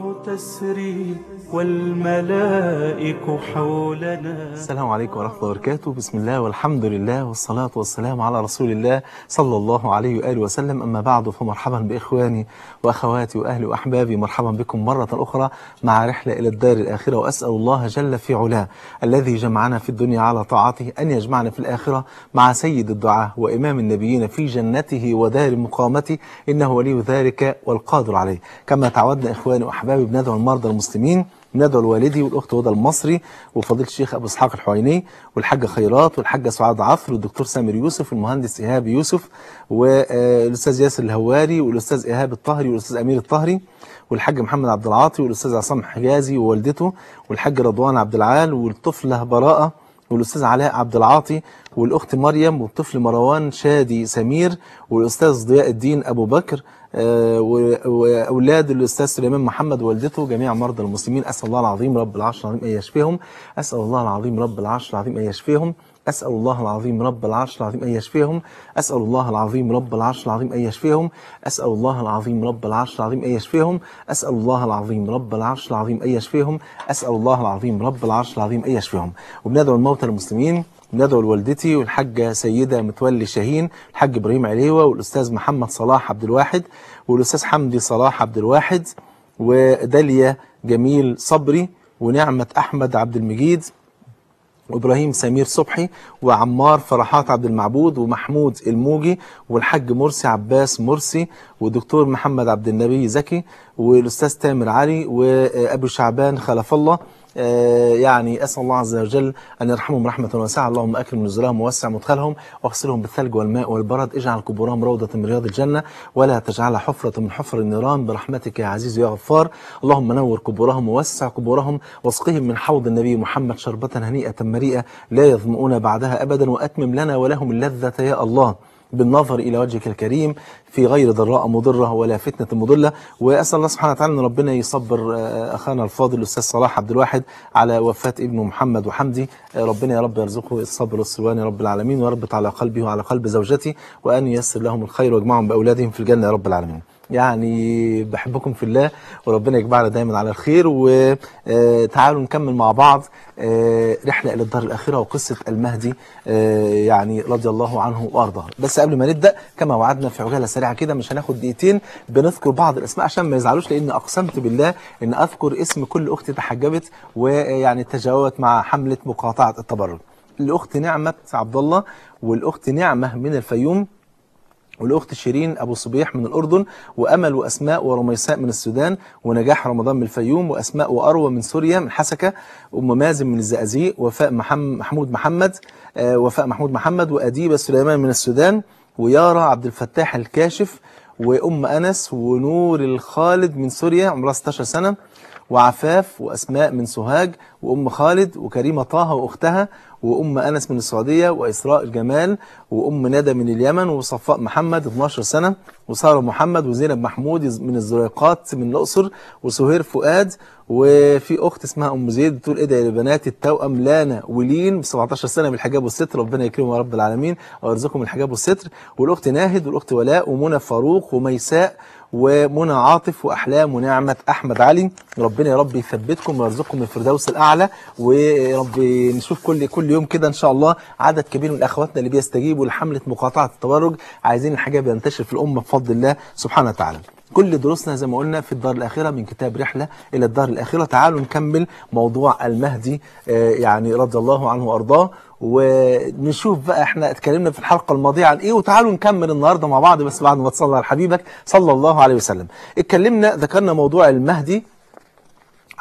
الروح تسري والملائك حولنا السلام عليكم ورحمة الله وبركاته بسم الله والحمد لله والصلاة والسلام على رسول الله صلى الله عليه وآله وسلم أما بعد فمرحبا بإخواني وأخواتي وأهلي وأحبابي مرحبا بكم مرة أخرى مع رحلة إلى الدار الآخرة وأسأل الله جل في علاه الذي جمعنا في الدنيا على طاعته أن يجمعنا في الآخرة مع سيد الدعاء وإمام النبيين في جنته ودار مقامته إنه ولي ذلك والقادر عليه كما تعودنا إخواني وأحبابي احبابي بندعو المرضى المسلمين بندعو الوالدي والاخت هدى المصري وفضيله الشيخ ابو اسحاق الحويني والحاجه خيرات والحاجه سعاد عثر والدكتور سامر يوسف والمهندس ايهاب يوسف والاستاذ ياسر الهواري والاستاذ ايهاب الطهري والاستاذ امير الطهري والحاج محمد عبد العاطي والاستاذ عصام حجازي ووالدته والحاج رضوان عبد العال والطفله براءه والاستاذ علاء عبد العاطي والاخت مريم والطفل مروان شادي سمير والاستاذ ضياء الدين ابو بكر آه، واولاد الاستاذ سليمان محمد والدته جميع مرضى المسلمين اسال الله العظيم رب العرش العظيم ان يشفيهم اسال الله العظيم رب العرش العظيم ان يشفيهم أسأل الله العظيم رب العرش العظيم أن يشفيهم أسأل الله العظيم رب العرش العظيم أن يشفيهم أسأل الله العظيم رب العرش العظيم أن يشفيهم أسأل الله العظيم رب العرش العظيم أن يشفيهم أسأل الله العظيم رب العرش العظيم أن يشفيهم وبندعو الموتى المسلمين ندعو لوالدتي والحاجة سيدة متولي شاهين الحاج إبراهيم عليوة والأستاذ محمد صلاح عبد الواحد والأستاذ حمدي صلاح عبد الواحد وداليا جميل صبري ونعمة أحمد عبد المجيد وابراهيم سمير صبحي وعمار فرحات عبد المعبود ومحمود الموجي والحاج مرسي عباس مرسي والدكتور محمد عبد النبي زكي والاستاذ تامر علي وابو شعبان خلف الله آه، يعني أسأل الله عز وجل أن يرحمهم رحمة واسعة اللهم أكرم نزلهم ووسع مدخلهم واغسلهم بالثلج والماء والبرد اجعل قبورهم روضة من رياض الجنة ولا تجعلها حفرة من حفر النيران برحمتك يا عزيز يا غفار اللهم نور قبورهم ووسع قبورهم واسقهم من حوض النبي محمد شربة هنيئة مريئة لا يظمؤون بعدها أبدا وأتمم لنا ولهم اللذة يا الله بالنظر إلى وجهك الكريم في غير ضراء مضرة ولا فتنة مضلة وأسأل الله سبحانه وتعالى أن ربنا يصبر آه، أخانا الفاضل الأستاذ صلاح عبد الواحد على وفاة ابنه محمد وحمدي آه، ربنا يا رب يرزقه الصبر والسلوان يا رب العالمين ويربط على قلبه وعلى قلب زوجتي وأن ييسر لهم الخير ويجمعهم بأولادهم في الجنة يا رب العالمين يعني بحبكم في الله وربنا يجمعنا دايما على الخير وتعالوا آه، نكمل مع بعض آه، رحلة إلى الدار الآخرة وقصة المهدي آه، يعني رضي الله عنه وأرضاه بس قبل ما نبدأ كما وعدنا في عجالة سريعة كده مش هناخد دقيقتين بنذكر بعض الأسماء عشان ما يزعلوش لأن أقسمت بالله أن أذكر اسم كل أخت تحجبت ويعني تجاوبت مع حملة مقاطعة التبرج الأخت نعمة عبد الله والأخت نعمة من الفيوم والأخت شيرين أبو صبيح من الأردن وأمل وأسماء ورميساء من السودان ونجاح رمضان من الفيوم وأسماء وأروى من سوريا من حسكة أم مازن من الزقازيق وفاء محمود محمد آه، وفاء محمود محمد وأديبة سليمان من السودان ويارا عبد الفتاح الكاشف وأم أنس ونور الخالد من سوريا عمرها 16 سنة وعفاف وأسماء من سوهاج وأم خالد وكريمة طه وأختها وأم أنس من السعودية وإسراء جمال وأم ندى من اليمن وصفاء محمد 12 سنة وسارة محمد وزينب محمود من الزريقات من الأقصر وسهير فؤاد وفي أخت اسمها أم زيد بتقول ادعي إيه لبنات التوأم لانا ولين 17 سنة بالحجاب والستر ربنا يكرمهم يا رب العالمين ويرزقهم الحجاب والستر والأخت ناهد والأخت ولاء ومنى فاروق وميساء ومنى عاطف واحلام ونعمه احمد علي ربنا يا رب يثبتكم ويرزقكم الفردوس الاعلى ورب نشوف كل كل يوم كده ان شاء الله عدد كبير من اخواتنا اللي بيستجيبوا لحمله مقاطعه التبرج عايزين الحاجه بينتشر في الامه بفضل الله سبحانه وتعالى كل دروسنا زي ما قلنا في الدار الآخرة من كتاب رحلة إلى الدار الآخرة تعالوا نكمل موضوع المهدي آه، يعني رضي الله عنه وأرضاه ونشوف بقى احنا اتكلمنا في الحلقة الماضية عن ايه وتعالوا نكمل النهاردة مع بعض بس بعد ما تصلي على حبيبك صلى الله عليه وسلم اتكلمنا ذكرنا موضوع المهدي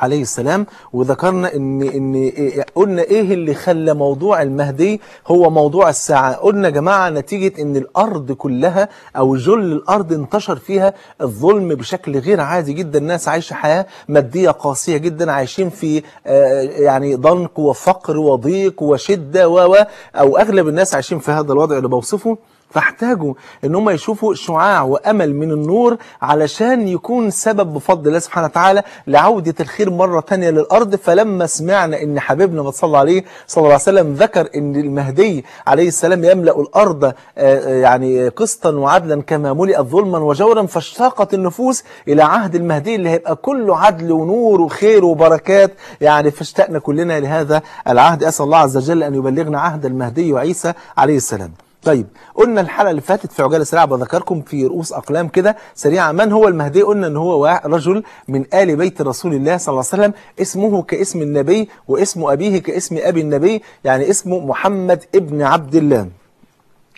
عليه السلام وذكرنا ان ان إيه، قلنا ايه اللي خلى موضوع المهدي هو موضوع الساعه قلنا يا جماعه نتيجه ان الارض كلها او جل الارض انتشر فيها الظلم بشكل غير عادي جدا الناس عايشه حياه ماديه قاسيه جدا عايشين في آه، يعني ضنك وفقر وضيق وشده و او اغلب الناس عايشين في هذا الوضع اللي بوصفه فاحتاجوا ان هم يشوفوا شعاع وامل من النور علشان يكون سبب بفضل الله سبحانه وتعالى لعودة الخير مرة ثانيه للارض فلما سمعنا ان حبيبنا ما صلى عليه صلى الله عليه وسلم ذكر ان المهدي عليه السلام يملأ الارض آه، آه، يعني قسطا وعدلا كما ملئت ظلما وجورا فاشتاقت النفوس الى عهد المهدي اللي هيبقى كله عدل ونور وخير وبركات يعني فاشتقنا كلنا لهذا العهد اسال الله عز وجل ان يبلغنا عهد المهدي وعيسى عليه السلام طيب قلنا الحلقه اللي فاتت في عجاله سريعه بذكركم في رؤوس اقلام كده سريعه من هو المهدي قلنا ان هو رجل من ال بيت رسول الله صلى الله عليه وسلم اسمه كاسم النبي واسم ابيه كاسم ابي النبي يعني اسمه محمد ابن عبد الله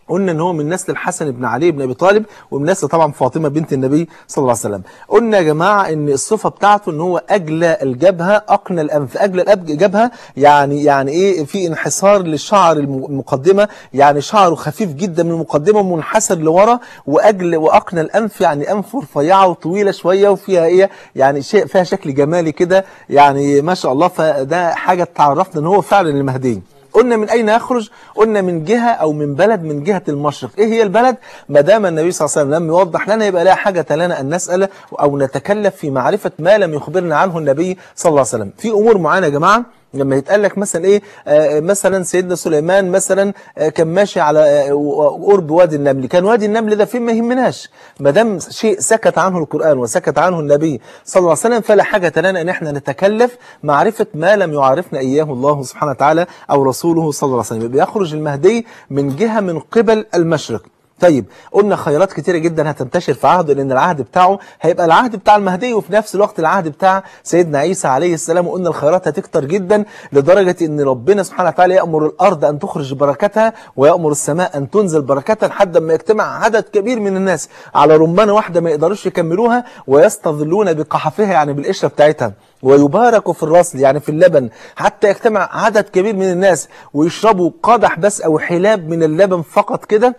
قلنا ان هو من نسل الحسن بن علي بن ابي طالب ومن نسل طبعا فاطمه بنت النبي صلى الله عليه وسلم قلنا يا جماعه ان الصفه بتاعته ان هو اجلى الجبهه اقنى الانف اجلى الجبهه جبهه يعني يعني ايه في انحسار للشعر المقدمه يعني شعره خفيف جدا من المقدمه ومنحسر لورا واجل واقنى الانف يعني انفه رفيعه وطويله شويه وفيها ايه يعني شيء فيها شكل جمالي كده يعني ما شاء الله فده حاجه تعرفنا ان هو فعلا المهدي قلنا من أين يخرج قلنا من جهة أو من بلد من جهة المشرق إيه هي البلد ما دام النبي صلى الله عليه وسلم لم يوضح لنا يبقى لا حاجة لنا أن نسأل أو نتكلف في معرفة ما لم يخبرنا عنه النبي صلى الله عليه وسلم في أمور معينة يا جماعة لما يتقال لك مثلا ايه آه، مثلا سيدنا سليمان مثلا آه، كان ماشي على آه، قرب وادي النمل كان وادي النمل ده فين ما يهمناش ما دام شيء سكت عنه القران وسكت عنه النبي صلى الله عليه وسلم فلا حاجه لنا ان احنا نتكلف معرفه ما لم يعرفنا اياه الله سبحانه وتعالى او رسوله صلى الله عليه وسلم بيخرج المهدي من جهه من قبل المشرق طيب قلنا خيرات كتيره جدا هتنتشر في عهده لان العهد بتاعه هيبقى العهد بتاع المهدي وفي نفس الوقت العهد بتاع سيدنا عيسى عليه السلام وقلنا الخيرات هتكتر جدا لدرجه ان ربنا سبحانه وتعالى يامر الارض ان تخرج بركتها ويامر السماء ان تنزل بركتها لحد ما يجتمع عدد كبير من الناس على رمانه واحده ما يقدروش يكملوها ويستظلون بقحفها يعني بالقشره بتاعتها ويبارك في الرسل يعني في اللبن حتى يجتمع عدد كبير من الناس ويشربوا قدح بس او حلاب من اللبن فقط كده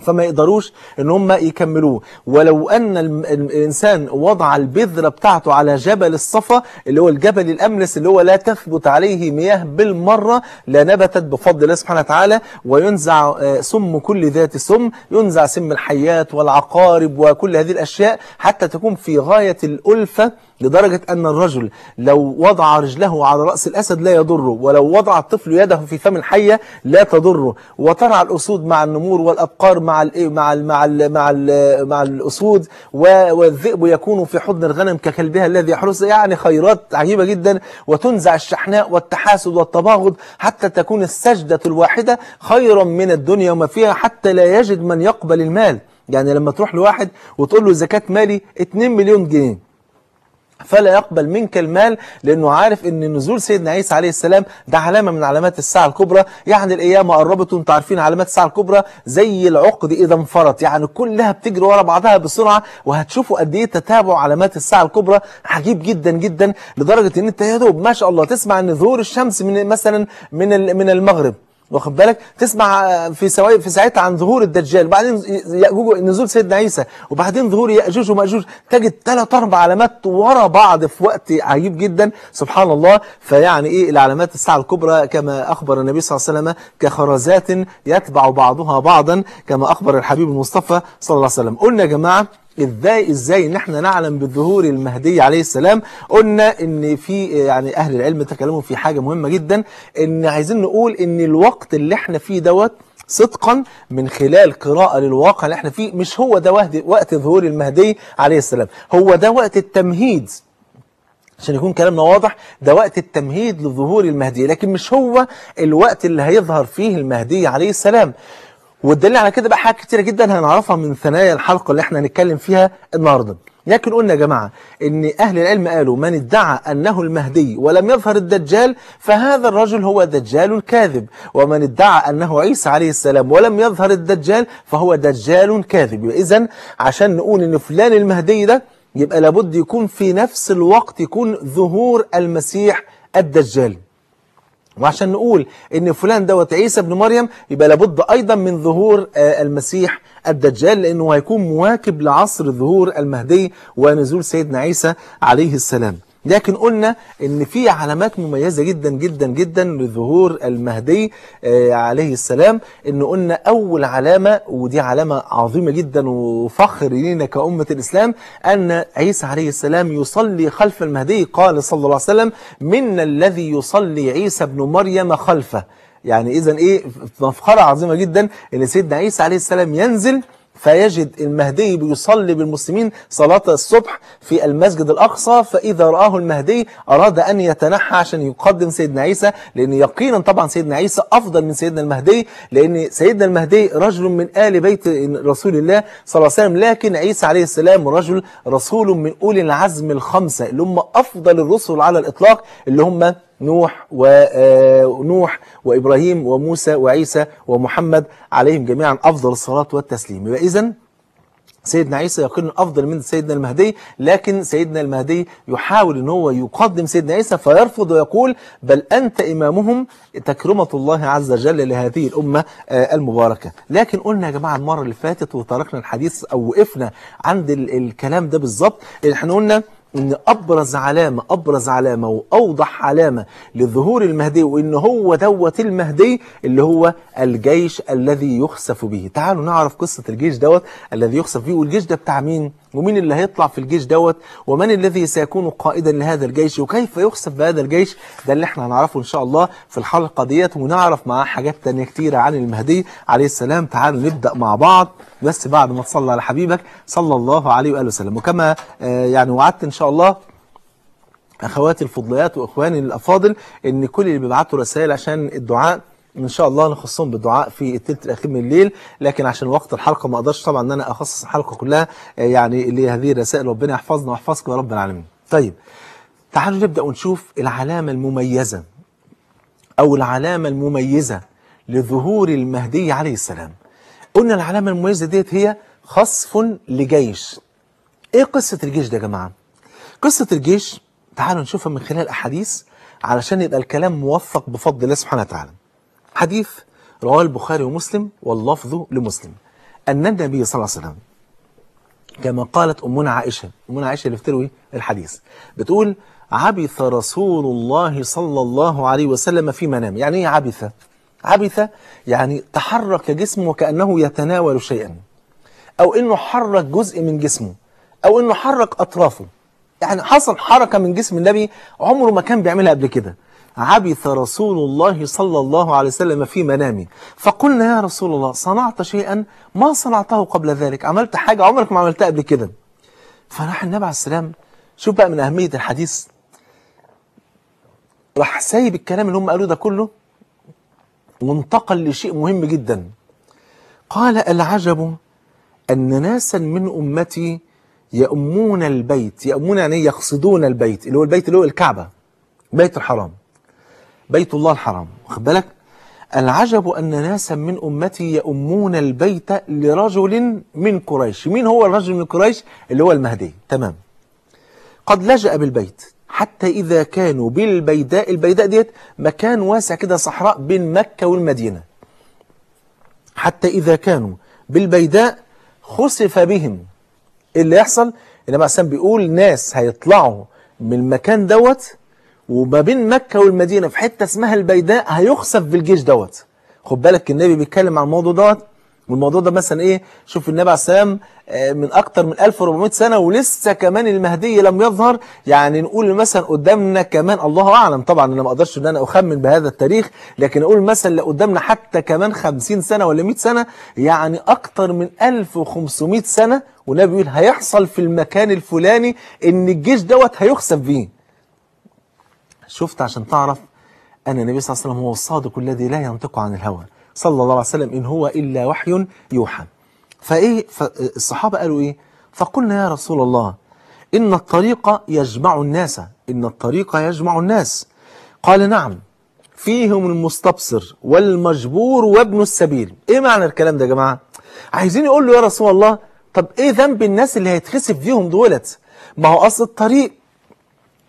فما يقدروش ان هم يكملوه ولو ان الانسان وضع البذرة بتاعته على جبل الصفا اللي هو الجبل الاملس اللي هو لا تثبت عليه مياه بالمرة لنبتت بفضل الله سبحانه وتعالى وينزع آه، سم كل ذات سم ينزع سم الحيات والعقارب وكل هذه الاشياء حتى تكون في غاية الالفة لدرجة أن الرجل لو وضع رجله على رأس الأسد لا يضره ولو وضع الطفل يده في فم الحية لا تضره وترعى الأسود مع النمور والأبقار مع الـ إيه، مع الـ مع الـ مع, الـ مع الأسود والذئب يكون في حضن الغنم ككلبها الذي يحرس يعني خيرات عجيبة جدا وتنزع الشحناء والتحاسد والتباغض حتى تكون السجدة الواحدة خيرا من الدنيا وما فيها حتى لا يجد من يقبل المال يعني لما تروح لواحد وتقول له زكاة مالي 2 مليون جنيه فلا يقبل منك المال لأنه عارف أن نزول سيدنا عيسى عليه السلام ده علامة من علامات الساعة الكبرى يعني القيامة قربت وانتم عارفين علامات الساعة الكبرى زي العقد إذا انفرط يعني كلها بتجري ورا بعضها بسرعة وهتشوفوا قد إيه تتابع علامات الساعة الكبرى عجيب جدا جدا لدرجة أن أنت يا دوب ما شاء الله تسمع أن ظهور الشمس من مثلا من من المغرب واخد بالك تسمع آه، في سوا... في ساعتها عن ظهور الدجال وبعدين ياجوج نزول سيدنا عيسى وبعدين ظهور ياجوج وماجوج تجد ثلاث اربع علامات ورا بعض في وقت عجيب جدا سبحان الله فيعني ايه العلامات الساعه الكبرى كما اخبر النبي صلى الله عليه وسلم كخرزات يتبع بعضها بعضا كما اخبر الحبيب المصطفى صلى الله عليه وسلم قلنا يا جماعه ازاي ازاي ان احنا نعلم بظهور المهدي عليه السلام قلنا ان في يعني اهل العلم تكلموا في حاجه مهمه جدا ان عايزين نقول ان الوقت اللي احنا فيه دوت صدقا من خلال قراءة للواقع اللي احنا فيه مش هو ده وقت ظهور المهدي عليه السلام هو ده وقت التمهيد عشان يكون كلامنا واضح ده وقت التمهيد لظهور المهدي لكن مش هو الوقت اللي هيظهر فيه المهدي عليه السلام والدليل على كده بقى حاجات كتيره جدا هنعرفها من ثنايا الحلقه اللي احنا هنتكلم فيها النهارده لكن قلنا يا جماعه ان اهل العلم قالوا من ادعى انه المهدي ولم يظهر الدجال فهذا الرجل هو دجال كاذب ومن ادعى انه عيسى عليه السلام ولم يظهر الدجال فهو دجال كاذب اذا عشان نقول ان فلان المهدي ده يبقى لابد يكون في نفس الوقت يكون ظهور المسيح الدجال وعشان نقول ان فلان دوت عيسى ابن مريم يبقى لابد ايضا من ظهور آه، المسيح الدجال لانه هيكون مواكب لعصر ظهور المهدي ونزول سيدنا عيسى عليه السلام لكن قلنا ان في علامات مميزة جدا جدا جدا لظهور المهدي آه، عليه السلام ان قلنا اول علامة ودي علامة عظيمة جدا وفخر لينا كأمة الاسلام ان عيسى عليه السلام يصلي خلف المهدي قال صلى الله عليه وسلم من الذي يصلي عيسى ابن مريم خلفه يعني اذا ايه مفخرة عظيمة جدا ان سيدنا عيسى عليه السلام ينزل فيجد المهدي بيصلي بالمسلمين صلاة الصبح في المسجد الأقصى فإذا رآه المهدي أراد أن يتنحى عشان يقدم سيدنا عيسى لأن يقينا طبعا سيدنا عيسى أفضل من سيدنا المهدي لأن سيدنا المهدي رجل من آل بيت رسول الله صلى الله عليه وسلم لكن عيسى عليه السلام رجل رسول من أولي العزم الخمسة اللي هم أفضل الرسل على الإطلاق اللي هم نوح ونوح آه، وابراهيم وموسى وعيسى ومحمد عليهم جميعا افضل الصلاه والتسليم يبقى اذا سيدنا عيسى يقين افضل من سيدنا المهدي لكن سيدنا المهدي يحاول ان هو يقدم سيدنا عيسى فيرفض ويقول بل انت امامهم تكرمه الله عز وجل لهذه الامه آه، المباركه لكن قلنا يا جماعه المره اللي فاتت وتركنا الحديث او وقفنا عند الكلام ده بالظبط احنا قلنا ان ابرز علامه ابرز علامه واوضح علامه لظهور المهدي وان هو دوت المهدي اللي هو الجيش الذي يخسف به تعالوا نعرف قصه الجيش دوت الذي يخسف به والجيش ده بتاع مين ومين اللي هيطلع في الجيش دوت ومن الذي سيكون قائدا لهذا الجيش وكيف يخسف بهذا الجيش ده اللي احنا هنعرفه ان شاء الله في الحلقة ديت ونعرف معاه حاجات تانية كتيرة عن المهدي عليه السلام تعالوا نبدأ مع بعض بس بعد ما تصلى على حبيبك صلى الله عليه وآله وسلم وكما آه، يعني وعدت ان شاء الله اخواتي الفضليات واخواني الافاضل ان كل اللي بيبعتوا رسائل عشان الدعاء ان شاء الله نخصهم بالدعاء في الثلث الاخير من الليل لكن عشان وقت الحلقه ما اقدرش طبعا ان انا اخصص الحلقه كلها آه، يعني لهذه الرسائل ربنا يحفظنا ويحفظكم يا رب العالمين طيب تعالوا نبدا ونشوف العلامه المميزه او العلامه المميزه لظهور المهدي عليه السلام قلنا العلامه المميزه ديت هي خصف لجيش ايه قصه الجيش ده يا جماعه قصه الجيش تعالوا نشوفها من خلال احاديث علشان يبقى الكلام موفق بفضل الله سبحانه وتعالى حديث رواه البخاري ومسلم واللفظ لمسلم أن النبي صلى الله عليه وسلم كما قالت أمنا عائشة أمنا عائشة اللي بتروي الحديث بتقول عبث رسول الله صلى الله عليه وسلم في منام يعني ايه عبث عبث يعني تحرك جسمه وكأنه يتناول شيئا أو أنه حرك جزء من جسمه أو أنه حرك أطرافه يعني حصل حركة من جسم النبي عمره ما كان بيعملها قبل كده عبث رسول الله صلى الله عليه وسلم في منامي فقلنا يا رسول الله صنعت شيئا ما صنعته قبل ذلك عملت حاجة عمرك ما عملتها قبل كده فراح النبي عليه السلام شوف بقى من أهمية الحديث راح سايب الكلام اللي هم قالوه ده كله وانتقل لشيء مهم جدا قال العجب أن ناسا من أمتي يأمون البيت يأمون يعني يقصدون البيت اللي هو البيت اللي هو الكعبة بيت الحرام بيت الله الحرام واخد بالك العجب أن ناسا من أمتي يؤمون البيت لرجل من قريش مين هو الرجل من قريش اللي هو المهدي تمام قد لجأ بالبيت حتى إذا كانوا بالبيداء البيداء ديت مكان واسع كده صحراء بين مكة والمدينة حتى إذا كانوا بالبيداء خسف بهم إيه اللي يحصل النبي عليه بيقول ناس هيطلعوا من المكان دوت وما بين مكة والمدينة في حتة اسمها البيداء هيخسف بالجيش دوت خد بالك النبي بيتكلم عن الموضوع دوت والموضوع ده مثلا ايه شوف النبي عليه السلام آه، من اكتر من 1400 سنة ولسه كمان المهدي لم يظهر يعني نقول مثلا قدامنا كمان الله اعلم طبعا انا ما اقدرش ان انا اخمن بهذا التاريخ لكن اقول مثلا لو قدامنا حتى كمان 50 سنة ولا 100 سنة يعني اكتر من 1500 سنة والنبي بيقول هيحصل في المكان الفلاني ان الجيش دوت هيخسف بيه شفت عشان تعرف أن النبي صلى الله عليه وسلم هو الصادق الذي لا ينطق عن الهوى صلى الله عليه وسلم إن هو إلا وحي يوحى فإيه الصحابة قالوا إيه فقلنا يا رسول الله إن الطريق يجمع الناس إن الطريق يجمع الناس قال نعم فيهم المستبصر والمجبور وابن السبيل إيه معنى الكلام ده يا جماعة عايزين يقول له يا رسول الله طب إيه ذنب الناس اللي هيتخسف فيهم دولت ما هو أصل الطريق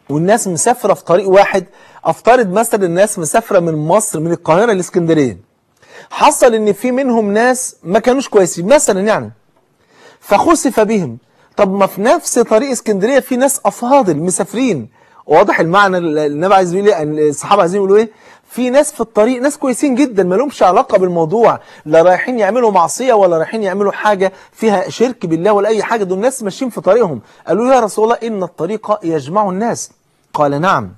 والناس مسافره في طريق واحد افترض مثلا الناس مسافره من مصر من القاهره لاسكندريه حصل ان في منهم ناس ما كانوش كويسين مثلا يعني فخسف بهم طب ما في نفس طريق اسكندريه في ناس افاضل مسافرين واضح المعنى النبي عايز يقول ايه الصحابه عايزين يقولوا ايه في ناس في الطريق ناس كويسين جدا ما لهمش علاقه بالموضوع لا رايحين يعملوا معصيه ولا رايحين يعملوا حاجه فيها شرك بالله ولا اي حاجه دول ناس ماشيين في طريقهم قالوا يا رسول الله ان الطريق يجمع الناس قال نعم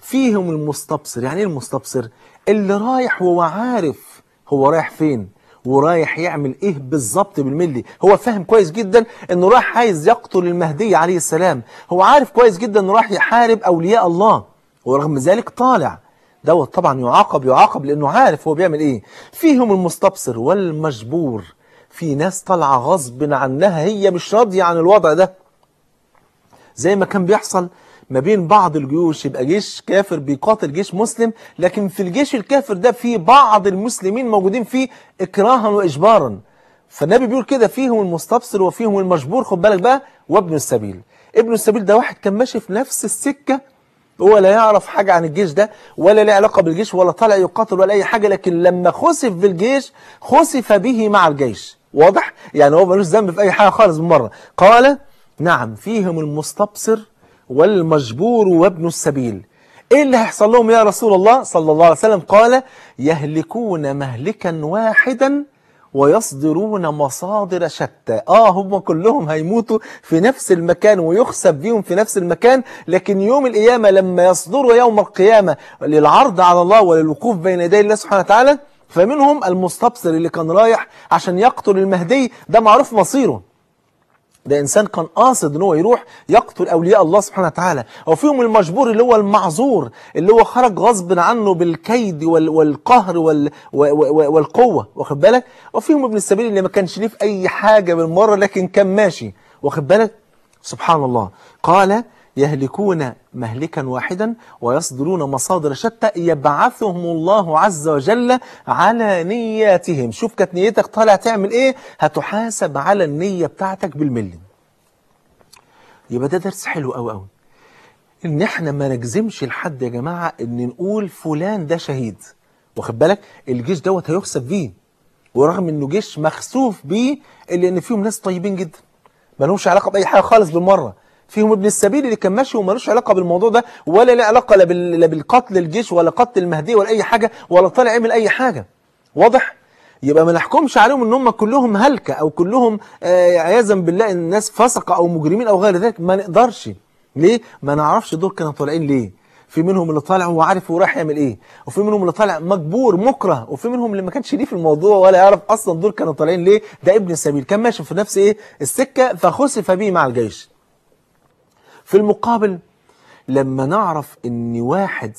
فيهم المستبصر يعني ايه المستبصر اللي رايح وهو عارف هو رايح فين ورايح يعمل ايه بالظبط بالملي هو فاهم كويس جدا انه رايح عايز يقتل المهدي عليه السلام هو عارف كويس جدا انه رايح يحارب اولياء الله ورغم ذلك طالع دوت طبعا يعاقب يعاقب لانه عارف هو بيعمل ايه فيهم المستبصر والمجبور في ناس طالعه غصب عنها هي مش راضيه عن الوضع ده زي ما كان بيحصل ما بين بعض الجيوش يبقى جيش كافر بيقاتل جيش مسلم لكن في الجيش الكافر ده في بعض المسلمين موجودين فيه إكراها وإجبارا فالنبي بيقول كده فيهم المستبصر وفيهم المجبور خد بالك بقى وابن السبيل ابن السبيل ده واحد كان ماشي في نفس السكة هو لا يعرف حاجة عن الجيش ده ولا له علاقة بالجيش ولا طالع يقاتل ولا أي حاجة لكن لما خسف بالجيش خسف به مع الجيش واضح؟ يعني هو ملوش ذنب في أي حاجة خالص بالمره قال نعم فيهم المستبصر والمجبور وابن السبيل ايه اللي هيحصل لهم يا رسول الله صلى الله عليه وسلم قال يهلكون مهلكا واحدا ويصدرون مصادر شتى اه هم كلهم هيموتوا في نفس المكان ويخسب بيهم في نفس المكان لكن يوم القيامة لما يصدروا يوم القيامة للعرض على الله وللوقوف بين يدي الله سبحانه وتعالى فمنهم المستبصر اللي كان رايح عشان يقتل المهدي ده معروف مصيره ده انسان كان قاصد ان هو يروح يقتل اولياء الله سبحانه وتعالى او فيهم المجبور اللي هو المعذور اللي هو خرج غصب عنه بالكيد والقهر وال والقوه واخد بالك وفيهم ابن السبيل اللي ما كانش ليه في اي حاجه بالمره لكن كان ماشي واخد بالك سبحان الله قال يهلكون مهلكا واحدا ويصدرون مصادر شتى يبعثهم الله عز وجل على نياتهم شوف كانت نيتك طالع تعمل ايه هتحاسب على النية بتاعتك بالملي يبقى ده درس حلو قوي قوي ان احنا ما نجزمش لحد يا جماعة ان نقول فلان ده شهيد واخد بالك الجيش دوت هيخسف بيه ورغم انه جيش مخسوف بيه الا ان فيهم ناس طيبين جدا ما لهمش علاقة بأي حاجة خالص بالمرة فيهم ابن السبيل اللي كان ماشي ومالوش علاقة بالموضوع ده ولا له علاقة لا بالقتل الجيش ولا قتل المهدي ولا أي حاجة ولا طالع يعمل أي حاجة واضح؟ يبقى ما نحكمش عليهم ان هم كلهم هلكة او كلهم آه، عياذا بالله الناس فسقة او مجرمين او غير ذلك ما نقدرش ليه؟ ما نعرفش دول كانوا طالعين ليه؟ في منهم اللي طالع هو عارف ورايح يعمل ايه وفي منهم اللي طالع مجبور مكره وفي منهم اللي ما كانش ليه في الموضوع ولا يعرف اصلا دول كانوا طالعين ليه ده ابن السبيل كان ماشي في نفس ايه السكه فخسف به مع الجيش في المقابل لما نعرف ان واحد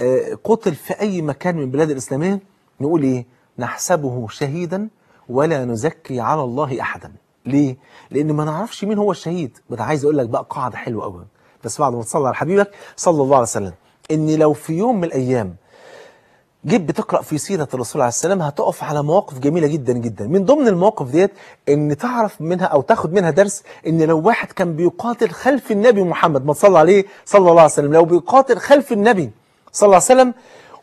آه، قتل في اي مكان من بلاد الاسلاميه نقول ايه نحسبه شهيدا ولا نزكي على الله احدا ليه لان ما نعرفش مين هو الشهيد بس عايز اقول لك بقى قاعده حلوه قوي بس بعد ما تصلي على حبيبك صلى الله عليه وسلم ان لو في يوم من الايام جيت بتقرا في سيره الرسول عليه السلام هتقف على مواقف جميله جدا جدا من ضمن المواقف ديت ان تعرف منها او تاخد منها درس ان لو واحد كان بيقاتل خلف النبي محمد ما تصلى عليه صلى الله عليه وسلم لو بيقاتل خلف النبي صلى الله عليه وسلم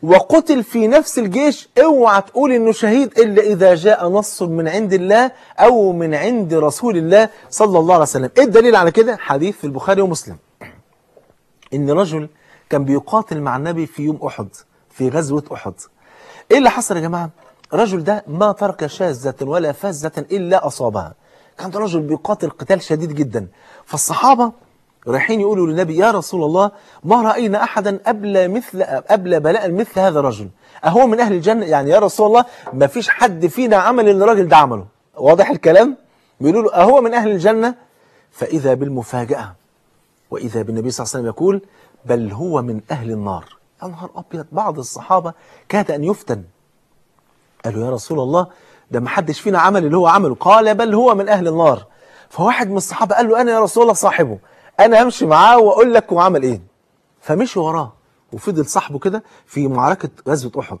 وقتل في نفس الجيش اوعى تقول انه شهيد الا اذا جاء نص من عند الله او من عند رسول الله صلى الله عليه وسلم ايه الدليل على كده حديث في البخاري ومسلم ان رجل كان بيقاتل مع النبي في يوم احد في غزوة أحد إيه اللي حصل يا جماعة الرجل ده ما ترك شاذة ولا فزة إلا أصابها كان ده رجل بيقاتل قتال شديد جدا فالصحابة رايحين يقولوا للنبي يا رسول الله ما رأينا أحدا أبلى مثل أبلى بلاء مثل هذا الرجل أهو من أهل الجنة يعني يا رسول الله ما فيش حد فينا عمل اللي الراجل ده عمله واضح الكلام بيقولوا له أهو من أهل الجنة فإذا بالمفاجأة وإذا بالنبي صلى الله عليه وسلم يقول بل هو من أهل النار انهار نهار أبيض بعض الصحابة كاد أن يفتن قالوا يا رسول الله ده ما حدش فينا عمل اللي هو عمله قال بل هو من أهل النار فواحد من الصحابة قال له أنا يا رسول الله صاحبه أنا همشي معاه وأقول لك هو عمل إيه فمشي وراه وفضل صاحبه كده في معركة غزوة أحد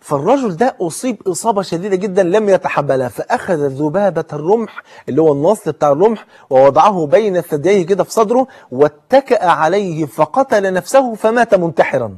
فالرجل ده أصيب إصابة شديدة جدا لم يتحملها فأخذ ذبابة الرمح اللي هو النصل بتاع الرمح ووضعه بين ثدييه كده في صدره واتكأ عليه فقتل نفسه فمات منتحرا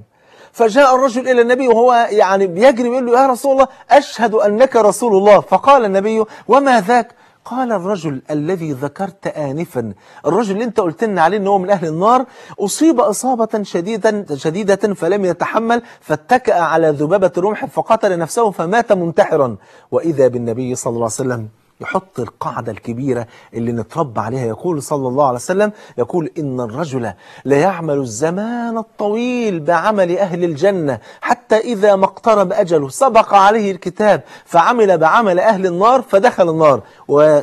فجاء الرجل إلى النبي وهو يعني بيجري بيقول له يا رسول الله أشهد أنك رسول الله فقال النبي وما ذاك قال الرجل الذي ذكرت آنفا الرجل اللي انت قلت لنا عليه ان هو من أهل النار أصيب إصابة شديدة, شديدة فلم يتحمل فاتكأ على ذبابة رمح فقتل نفسه فمات منتحرا وإذا بالنبي صلى الله عليه وسلم يحط القاعدة الكبيرة اللي نتربى عليها يقول صلى الله عليه وسلم يقول إن الرجل لا يعمل الزمان الطويل بعمل أهل الجنة حتى إذا ما اقترب أجله سبق عليه الكتاب فعمل بعمل أهل النار فدخل النار و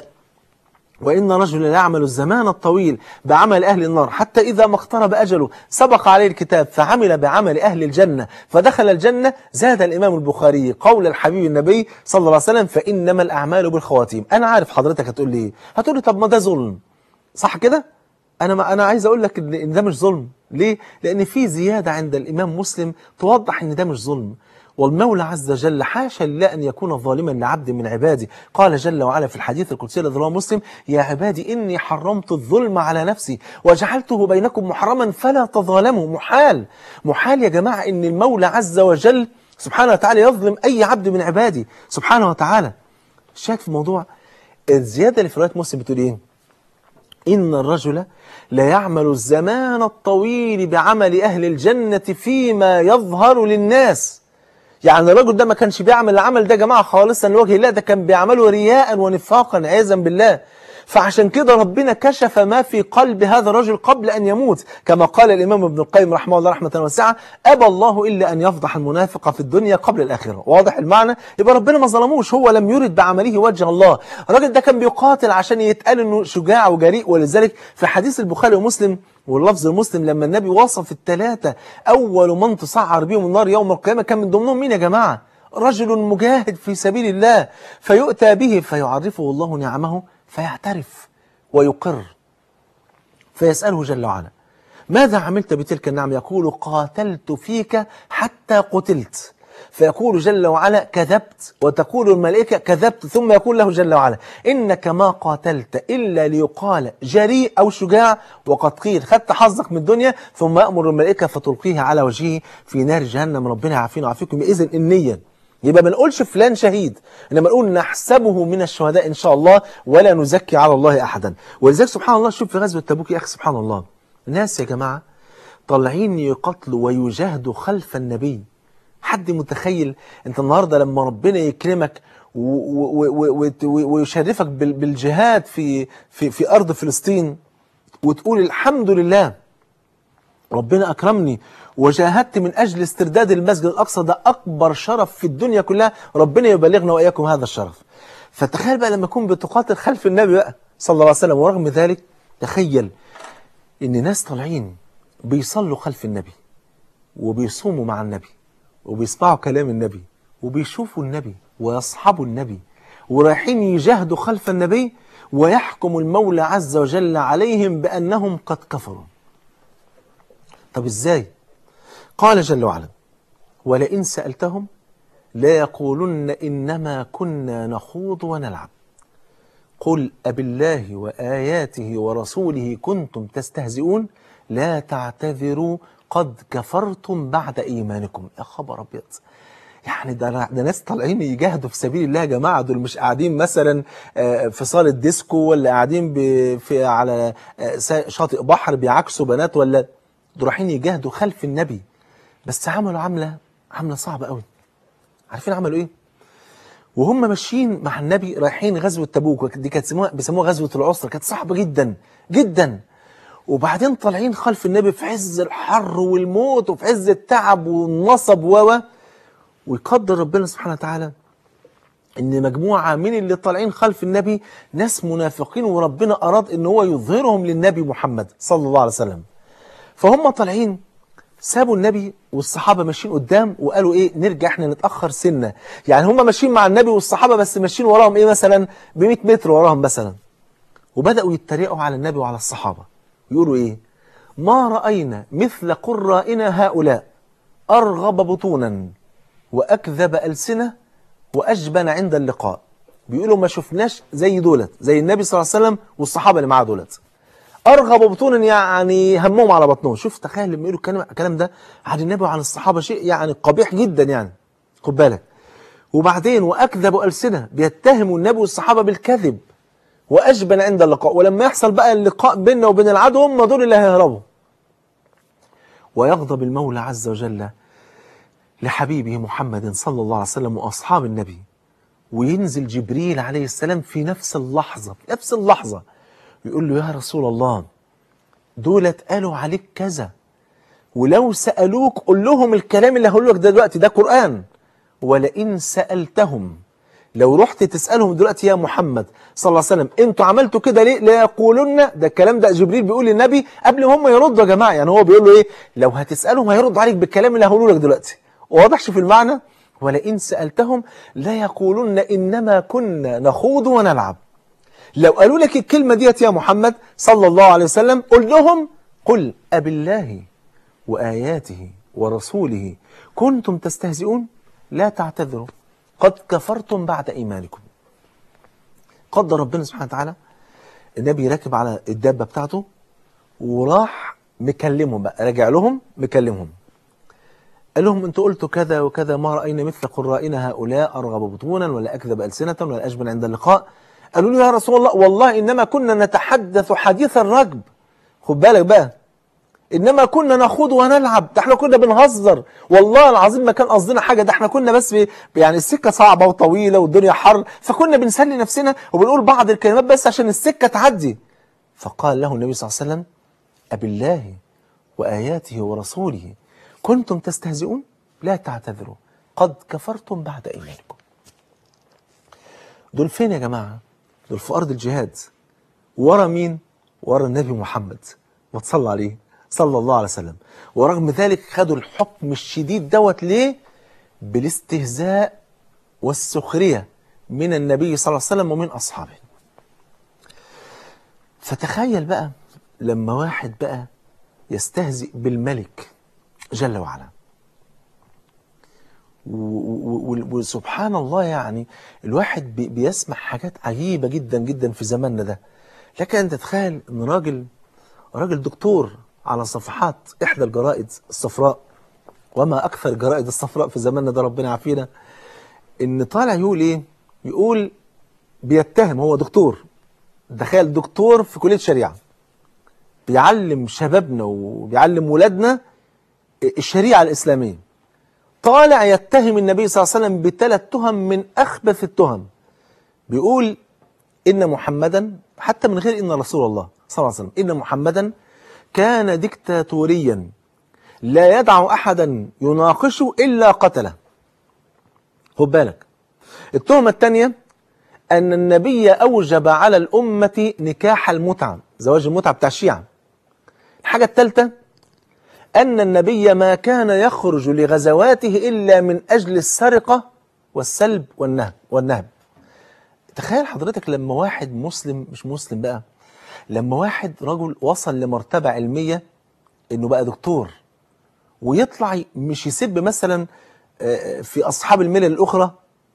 وإن رجلا يعمل الزمان الطويل بعمل أهل النار حتى إذا ما اقترب أجله سبق عليه الكتاب فعمل بعمل أهل الجنة فدخل الجنة زاد الإمام البخاري قول الحبيب النبي صلى الله عليه وسلم فإنما الأعمال بالخواتيم أنا عارف حضرتك هتقول لي إيه. هتقول لي طب ما ده ظلم صح كده أنا ما أنا عايز أقول لك إن ده مش ظلم ليه؟ لأن في زيادة عند الإمام مسلم توضح إن ده مش ظلم والمولى عز وجل حاشا لله أن يكون ظالما لعبد من عباده قال جل وعلا في الحديث القدسي الذي رواه مسلم يا عبادي إني حرمت الظلم على نفسي وجعلته بينكم محرما فلا تظالموا محال محال يا جماعة أن المولى عز وجل سبحانه وتعالى يظلم أي عبد من عباده سبحانه وتعالى شاك في الموضوع الزيادة اللي في رواية مسلم بتقول إيه إن الرجل لا يعمل الزمان الطويل بعمل أهل الجنة فيما يظهر للناس يعني الراجل ده ما كانش بيعمل العمل ده يا جماعه خالصا لوجه الله ده كان بيعمله رياء ونفاقا عياذا بالله فعشان كده ربنا كشف ما في قلب هذا الرجل قبل أن يموت كما قال الإمام ابن القيم رحمه الله رحمة واسعة أبى الله إلا أن يفضح المنافق في الدنيا قبل الآخرة واضح المعنى يبقى ربنا ما ظلموش هو لم يرد بعمله وجه الله الراجل ده كان بيقاتل عشان يتقال أنه شجاع وجريء ولذلك في حديث البخاري ومسلم واللفظ المسلم لما النبي وصف التلاتة أول من تصعر بهم النار يوم القيامة كان من ضمنهم مين يا جماعة رجل مجاهد في سبيل الله فيؤتى به فيعرفه الله نعمه فيعترف ويقر فيسأله جل وعلا ماذا عملت بتلك النعم يقول قاتلت فيك حتى قتلت فيقول جل وعلا كذبت وتقول الملائكة كذبت ثم يقول له جل وعلا إنك ما قاتلت إلا ليقال جريء أو شجاع وقد قيل خدت حظك من الدنيا ثم أمر الملائكة فتلقيها على وجهه في نار جهنم ربنا يعافينا ويعافيكم بإذن النية يبقى ما نقولش فلان شهيد انما نقول نحسبه من الشهداء ان شاء الله ولا نزكي على الله احدا ولذلك سبحان الله شوف في غزوه تبوك يا اخي سبحان الله الناس يا جماعه طالعين يقتلوا ويجاهدوا خلف النبي حد متخيل انت النهارده لما ربنا يكرمك ويشرفك بالجهاد في في في ارض فلسطين وتقول الحمد لله ربنا اكرمني وجاهدت من اجل استرداد المسجد الاقصى ده اكبر شرف في الدنيا كلها ربنا يبلغنا واياكم هذا الشرف فتخيل بقى لما تكون بتقاتل خلف النبي بقى صلى الله عليه وسلم ورغم ذلك تخيل ان ناس طالعين بيصلوا خلف النبي وبيصوموا مع النبي وبيسمعوا كلام النبي وبيشوفوا النبي ويصحبوا النبي ورايحين يجاهدوا خلف النبي ويحكم المولى عز وجل عليهم بأنهم قد كفروا طب إزاي؟ قال جل وعلا ولئن سألتهم ليقولن إنما كنا نخوض ونلعب قل أبالله وآياته ورسوله كنتم تستهزئون لا تعتذروا قد كفرتم بعد إيمانكم يا خبر أبيض يعني ده, ده ناس طالعين يجاهدوا في سبيل الله يا جماعه دول مش قاعدين مثلا آه، في صاله ديسكو ولا قاعدين في على آه، شاطئ بحر بيعاكسوا بنات ولا دول رايحين يجاهدوا خلف النبي بس عملوا عمله عمله صعبه قوي عارفين عملوا ايه؟ وهم ماشيين مع النبي رايحين غزوه تبوك دي كانت بيسموها غزوه العسره كانت صعبه جدا جدا وبعدين طالعين خلف النبي في عز الحر والموت وفي عز التعب والنصب و ويقدر ربنا سبحانه وتعالى ان مجموعه من اللي طالعين خلف النبي ناس منافقين وربنا اراد ان هو يظهرهم للنبي محمد صلى الله عليه وسلم فهم طالعين سابوا النبي والصحابه ماشيين قدام وقالوا ايه نرجع احنا نتاخر سنه يعني هم ماشيين مع النبي والصحابه بس ماشيين وراهم ايه مثلا ب 100 متر وراهم مثلا وبداوا يتريقوا على النبي وعلى الصحابه يقولوا إيه ما رأينا مثل قرائنا هؤلاء أرغب بطونا وأكذب ألسنة وأجبن عند اللقاء بيقولوا ما شفناش زي دولت زي النبي صلى الله عليه وسلم والصحابة اللي معاه دولت أرغب بطونا يعني همهم على بطنهم شوف تخيل لما يقولوا الكلام ده يعني عن النبي وعن الصحابة شيء يعني قبيح جدا يعني خد بالك وبعدين وأكذب ألسنة بيتهموا النبي والصحابة بالكذب وأجبن عند اللقاء ولما يحصل بقى اللقاء بيننا وبين العدو هم دول اللي هيهربوا ويغضب المولى عز وجل لحبيبه محمد صلى الله عليه وسلم وأصحاب النبي وينزل جبريل عليه السلام في نفس اللحظة في نفس اللحظة يقول له يا رسول الله دول اتقالوا عليك كذا ولو سألوك قل لهم الكلام اللي هقول لك دلوقتي ده قرآن ولئن سألتهم لو رحت تسألهم دلوقتي يا محمد صلى الله عليه وسلم انتوا عملتوا كده ليه ليقولن ده الكلام ده جبريل بيقول للنبي قبل ما هم يردوا يا جماعة يعني هو بيقول له ايه لو هتسألهم هيرد عليك بالكلام اللي هقوله لك دلوقتي واضحش في المعنى ولئن سألتهم ليقولن إنما كنا نخوض ونلعب لو قالوا لك الكلمة ديت يا محمد صلى الله عليه وسلم قل لهم قل أب الله وآياته ورسوله كنتم تستهزئون لا تعتذروا قد كفرتم بعد إيمانكم قدر ربنا سبحانه وتعالى النبي راكب على الدابة بتاعته وراح مكلمهم بقى راجع لهم مكلمهم قال لهم انتوا قلتوا كذا وكذا ما راينا مثل قرائنا هؤلاء ارغب بطونا ولا اكذب السنه ولا اجبن عند اللقاء قالوا له يا رسول الله والله انما كنا نتحدث حديث الرجب خد بالك بقى انما كنا نخوض ونلعب ده احنا كنا بنهزر والله العظيم ما كان قصدنا حاجه ده احنا كنا بس يعني السكه صعبه وطويله والدنيا حر فكنا بنسلي نفسنا وبنقول بعض الكلمات بس عشان السكه تعدي فقال له النبي صلى الله عليه وسلم أبالله وآياته ورسوله كنتم تستهزئون لا تعتذروا قد كفرتم بعد إيمانكم دول فين يا جماعة دول في أرض الجهاد ورا مين ورا النبي محمد ما تصلى عليه صلى الله عليه وسلم ورغم ذلك خدوا الحكم الشديد دوت ليه بالاستهزاء والسخرية من النبي صلى الله عليه وسلم ومن أصحابه فتخيل بقى لما واحد بقى يستهزئ بالملك جل وعلا وسبحان الله يعني الواحد بيسمع حاجات عجيبة جدا جدا في زماننا ده لكن انت تخيل ان راجل راجل دكتور على صفحات إحدى الجرائد الصفراء وما أكثر الجرائد الصفراء في زماننا ده ربنا يعافينا إن طالع يقول إيه؟ يقول بيتهم هو دكتور تخيل دكتور في كلية شريعة بيعلم شبابنا وبيعلم ولادنا الشريعة الإسلامية طالع يتهم النبي صلى الله عليه وسلم بثلاث تهم من أخبث التهم بيقول إن محمدا حتى من غير إن رسول الله صلى الله عليه وسلم إن محمدا كان ديكتاتوريا لا يدع أحدا يناقشه إلا قتله خد بالك التهمة الثانية أن النبي أوجب على الأمة نكاح المتعة زواج المتعة بتاع الشيعة الحاجة الثالثة أن النبي ما كان يخرج لغزواته إلا من أجل السرقة والسلب والنهب, والنهب. تخيل حضرتك لما واحد مسلم مش مسلم بقى لما واحد رجل وصل لمرتبة علمية انه بقى دكتور ويطلع مش يسب مثلا آه، في اصحاب الملل الاخرى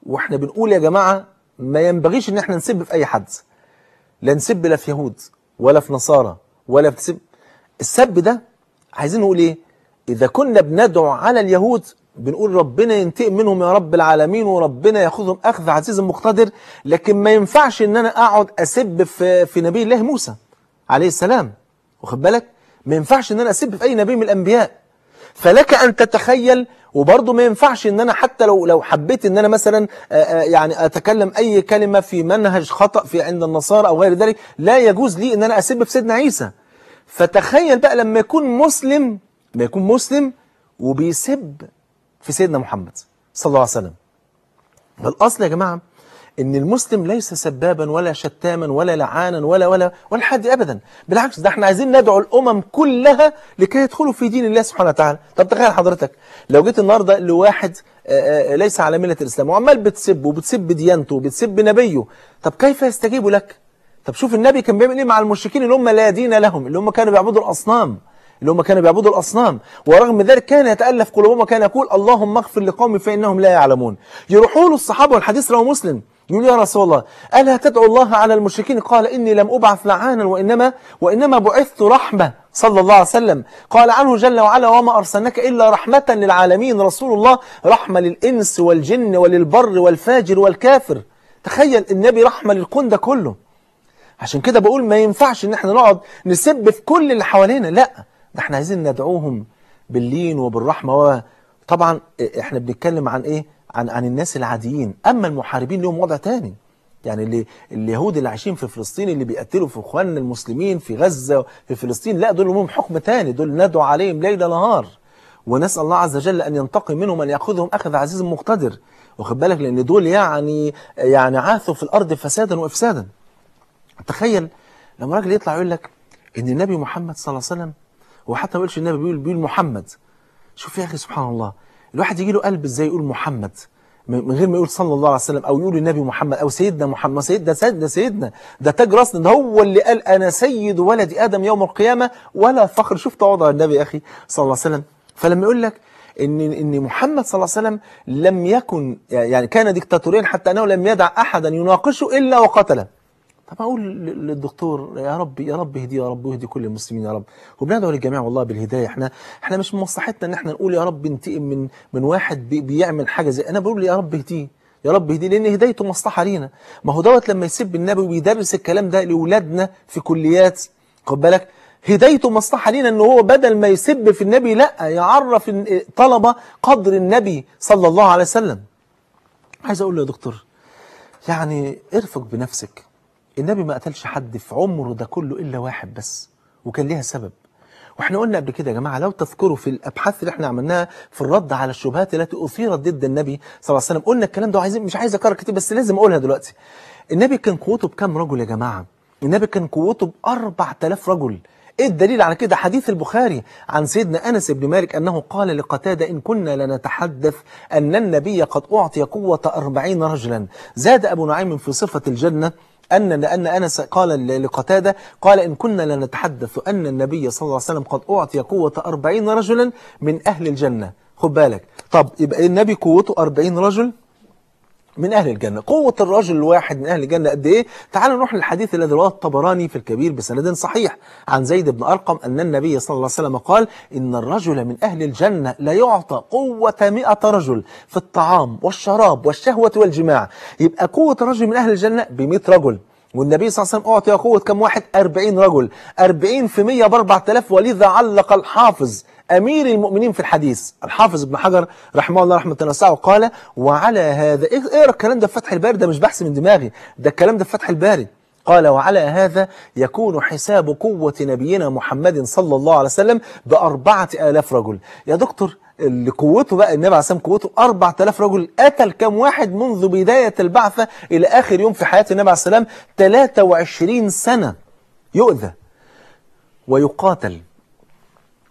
واحنا بنقول يا جماعة ما ينبغيش ان احنا نسب في اي حد لا نسب لا في يهود ولا في نصارى ولا في سب السب ده عايزين نقول ايه اذا كنا بندعو على اليهود بنقول ربنا ينتقم منهم يا رب العالمين وربنا ياخذهم اخذ عزيز مقتدر لكن ما ينفعش ان انا اقعد اسب في في نبي الله موسى عليه السلام واخد بالك ما ينفعش ان انا اسب في اي نبي من الانبياء فلك ان تتخيل وبرضه ما ينفعش ان انا حتى لو لو حبيت ان انا مثلا يعني اتكلم اي كلمه في منهج خطا في عند النصارى او غير ذلك لا يجوز لي ان انا اسب في سيدنا عيسى فتخيل بقى لما يكون مسلم لما يكون مسلم وبيسب في سيدنا محمد صلى الله عليه وسلم فالاصل يا جماعه ان المسلم ليس سبابا ولا شتاما ولا لعانا ولا ولا ولا حد ابدا بالعكس ده احنا عايزين ندعو الامم كلها لكي يدخلوا في دين الله سبحانه وتعالى طب تخيل حضرتك لو جيت النهارده لواحد آه، آه، آه، ليس على مله الاسلام وعمال بتسب وبتسب ديانته وبتسب نبيه طب كيف يستجيب لك طب شوف النبي كان بيعمل ايه مع المشركين اللي هم لا دين لهم اللي هم كانوا بيعبدوا الاصنام اللي هم كانوا بيعبدوا الأصنام ورغم ذلك كان يتألف قلوبهم وكان يقول اللهم اغفر لقومي فإنهم لا يعلمون يروحوا له الصحابة والحديث رواه مسلم يقول يا رسول الله ألا تدعو الله على المشركين قال إني لم أبعث لعانا وإنما, وإنما بعثت رحمة صلى الله عليه وسلم قال عنه جل وعلا وما أرسلناك إلا رحمة للعالمين رسول الله رحمة للإنس والجن وللبر والفاجر والكافر تخيل النبي رحمة للكون ده كله عشان كده بقول ما ينفعش إن احنا نقعد نسب في كل اللي حوالينا لا ده احنا عايزين ندعوهم باللين وبالرحمة وطبعا احنا بنتكلم عن ايه عن عن الناس العاديين اما المحاربين لهم وضع تاني يعني اللي اليهود اللي عايشين في فلسطين اللي بيقتلوا في اخواننا المسلمين في غزه في فلسطين لا دول لهم حكم تاني دول ندعو عليهم ليل نهار ونسال الله عز وجل ان ينتقم منهم ان ياخذهم اخذ عزيز مقتدر واخد بالك لان دول يعني يعني عاثوا في الارض فسادا وافسادا تخيل لما راجل يطلع يقول لك ان النبي محمد صلى الله عليه وسلم هو حتى ما يقولش النبي بيقول بيقول محمد شوف يا اخي سبحان الله الواحد يجي له قلب ازاي يقول محمد من غير ما يقول صلى الله عليه وسلم او يقول النبي محمد او سيدنا محمد سيد ده سيدنا سيدنا ده تاج راسنا ده هو اللي قال انا سيد ولد ادم يوم القيامه ولا فخر شوف تواضع النبي اخي صلى الله عليه وسلم فلما يقول لك ان ان محمد صلى الله عليه وسلم لم يكن يعني كان ديكتاتوريا حتى انه لم يدع احدا يناقشه الا وقتله طب أقول للدكتور يا رب يا رب اهدي يا رب واهدي كل المسلمين يا رب وبندعو للجميع والله بالهداية احنا احنا مش من مصلحتنا ان احنا نقول يا رب انتقم من من واحد بيعمل حاجة زي انا بقول يا رب اهديه يا رب اهديه لان هدايته مصلحة لينا ما هو دوت لما يسب النبي ويدرس الكلام ده لاولادنا في كليات خد بالك هدايته مصلحة لينا ان هو بدل ما يسب في النبي لا يعرف طلبة قدر النبي صلى الله عليه وسلم عايز اقول له يا دكتور يعني ارفق بنفسك النبي ما قتلش حد في عمره ده كله إلا واحد بس وكان ليها سبب واحنا قلنا قبل كده يا جماعه لو تذكروا في الابحاث اللي احنا عملناها في الرد على الشبهات التي اثيرت ضد النبي صلى الله عليه وسلم قلنا الكلام ده عايزين مش عايز اكرر كتير بس لازم اقولها دلوقتي النبي كان قوته بكام رجل يا جماعه النبي كان قوته ب 4000 رجل ايه الدليل على كده حديث البخاري عن سيدنا انس بن مالك انه قال لقتاده ان كنا لنتحدث ان النبي قد اعطي قوه 40 رجلا زاد ابو نعيم في صفه الجنه أن لأن أنس قال لقتادة قال إن كنا لنتحدث أن النبي صلى الله عليه وسلم قد أعطي قوة أربعين رجلا من أهل الجنة خد بالك طب يبقى النبي قوته أربعين رجل من أهل الجنة قوة الرجل الواحد من أهل الجنة قد إيه تعالوا نروح للحديث الذي رواه الطبراني في الكبير بسند صحيح عن زيد بن أرقم أن النبي صلى الله عليه وسلم قال إن الرجل من أهل الجنة لا يعطى قوة مئة رجل في الطعام والشراب والشهوة والجماع يبقى قوة الرجل من أهل الجنة ب رجل والنبي صلى الله عليه وسلم أعطي قوة كم واحد 40 رجل 40 في 100 ب 4000 ولذا علق الحافظ أمير المؤمنين في الحديث الحافظ ابن حجر رحمه الله رحمة الله قال وعلى هذا اقرأ إيه، إيه الكلام ده في فتح الباري ده مش بحث من دماغي ده الكلام ده في فتح الباري قال وعلى هذا يكون حساب قوة نبينا محمد صلى الله عليه وسلم بأربعة آلاف رجل يا دكتور اللي قوته بقى النبي عليه قوته قوته 4000 رجل قتل كم واحد منذ بداية البعثة إلى آخر يوم في حياة النبي عليه السلام 23 سنة يؤذى ويقاتل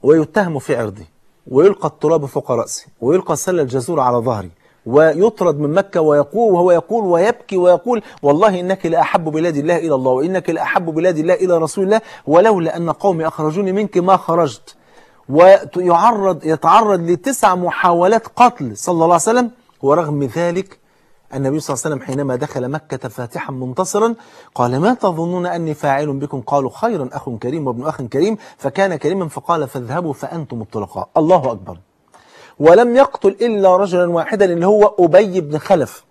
ويتهم في عرضي ويلقى التراب فوق رأسي ويلقى سل الجزور على ظهري ويطرد من مكة ويقول وهو يقول ويبكي ويقول والله إنك لأحب بلاد الله إلى الله وإنك لأحب بلاد الله إلى رسول الله ولولا أن قومي أخرجوني منك ما خرجت ويعرض يتعرض لتسع محاولات قتل صلى الله عليه وسلم ورغم ذلك النبي صلى الله عليه وسلم حينما دخل مكة فاتحا منتصرا قال ما تظنون أني فاعل بكم قالوا خيرا أخ كريم وابن أخ كريم فكان كريما فقال فاذهبوا فأنتم الطلقاء الله أكبر ولم يقتل إلا رجلا واحدا اللي هو أبي بن خلف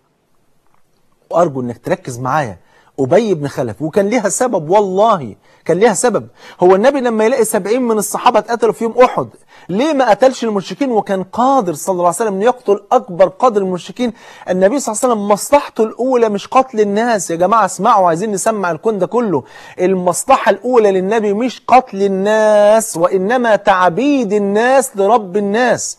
وأرجو أنك تركز معايا أبي بن خلف وكان ليها سبب والله كان ليها سبب هو النبي لما يلاقي سبعين من الصحابة اتقتلوا في يوم أحد ليه ما قتلش المشركين وكان قادر صلى الله عليه وسلم انه يقتل اكبر قدر المشركين النبي صلى الله عليه وسلم مصلحته الاولى مش قتل الناس يا جماعه اسمعوا عايزين نسمع الكون ده كله المصلحه الاولى للنبي مش قتل الناس وانما تعبيد الناس لرب الناس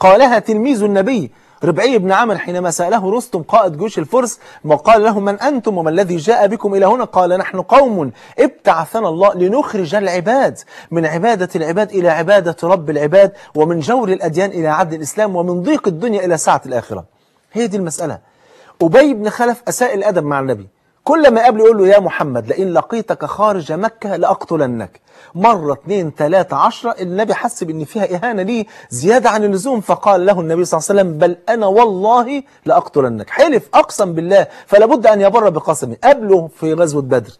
قالها تلميذ النبي ربعي بن عامر حينما سأله رستم قائد جيوش الفرس ما قال له من أنتم وما الذي جاء بكم إلى هنا قال نحن قوم ابتعثنا الله لنخرج العباد من عبادة العباد إلى عبادة رب العباد ومن جور الأديان إلى عدل الإسلام ومن ضيق الدنيا إلى سعة الآخرة هي دي المسألة أبي بن خلف أساء الأدب مع النبي كل ما قابله يقول له يا محمد لئن لقيتك خارج مكة لأقتلنك مرة اثنين ثلاثة عشرة النبي حس بأن فيها إهانة ليه زيادة عن اللزوم فقال له النبي صلى الله عليه وسلم بل أنا والله لأقتلنك حلف أقسم بالله فلا بد أن يبر بقسمه قابله في غزوة بدر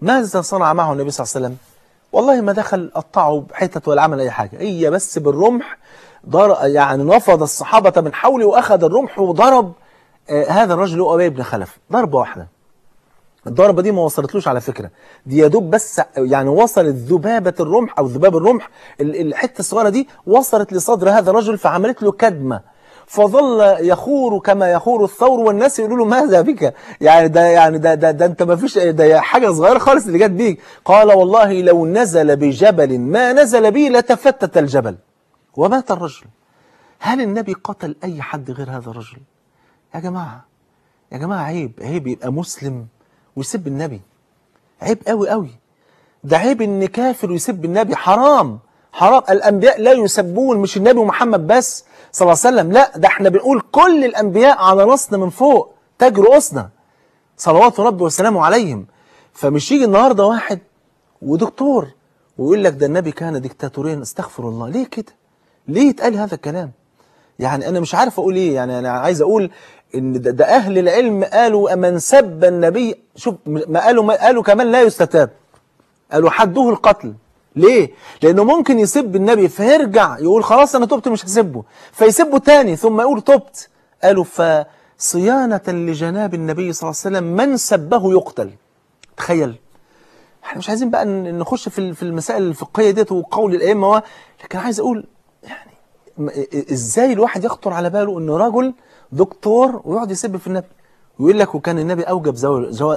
ماذا صنع معه النبي صلى الله عليه وسلم والله ما دخل قطعه بحتة ولا عمل أي حاجة هي بس بالرمح يعني نفض الصحابة من حوله وأخذ الرمح وضرب آه هذا الرجل هو أبي بن خلف ضربة واحدة الضربه دي ما وصلتلوش على فكره دي يا دوب بس يعني وصلت ذبابه الرمح او ذباب الرمح الحته الصغيره دي وصلت لصدر هذا الرجل فعملت له كدمه فظل يخور كما يخور الثور والناس يقولوا له ماذا بك يعني ده يعني ده ده, ده انت ما فيش ده حاجه صغيره خالص اللي جت بيك قال والله لو نزل بجبل ما نزل بي لتفتت الجبل ومات الرجل هل النبي قتل اي حد غير هذا الرجل يا جماعه يا جماعه عيب عيب يبقى مسلم ويسب النبي عيب قوي قوي ده عيب ان كافر يسب النبي حرام حرام الانبياء لا يسبون مش النبي ومحمد بس صلى الله عليه وسلم لا ده احنا بنقول كل الانبياء على راسنا من فوق تاج رؤوسنا صلوات ربي وسلامه عليهم فمش يجي النهارده واحد ودكتور ويقول لك ده النبي كان ديكتاتوريا استغفر الله ليه كده ليه يتقال هذا الكلام يعني انا مش عارف اقول ايه يعني انا عايز اقول ان ده, ده اهل العلم قالوا من سب النبي شوف ما قالوا ما قالوا كمان لا يستتاب قالوا حده القتل ليه لانه ممكن يسب النبي فيرجع يقول خلاص انا تبت مش هسبه فيسبه تاني ثم يقول تبت قالوا فصيانة لجناب النبي صلى الله عليه وسلم من سبه يقتل تخيل احنا مش عايزين بقى نخش في في المسائل الفقهيه ديت وقول الائمه لكن عايز اقول يعني ازاي الواحد يخطر على باله ان رجل دكتور ويقعد يسب في النبي ويقول لك وكان النبي أوجب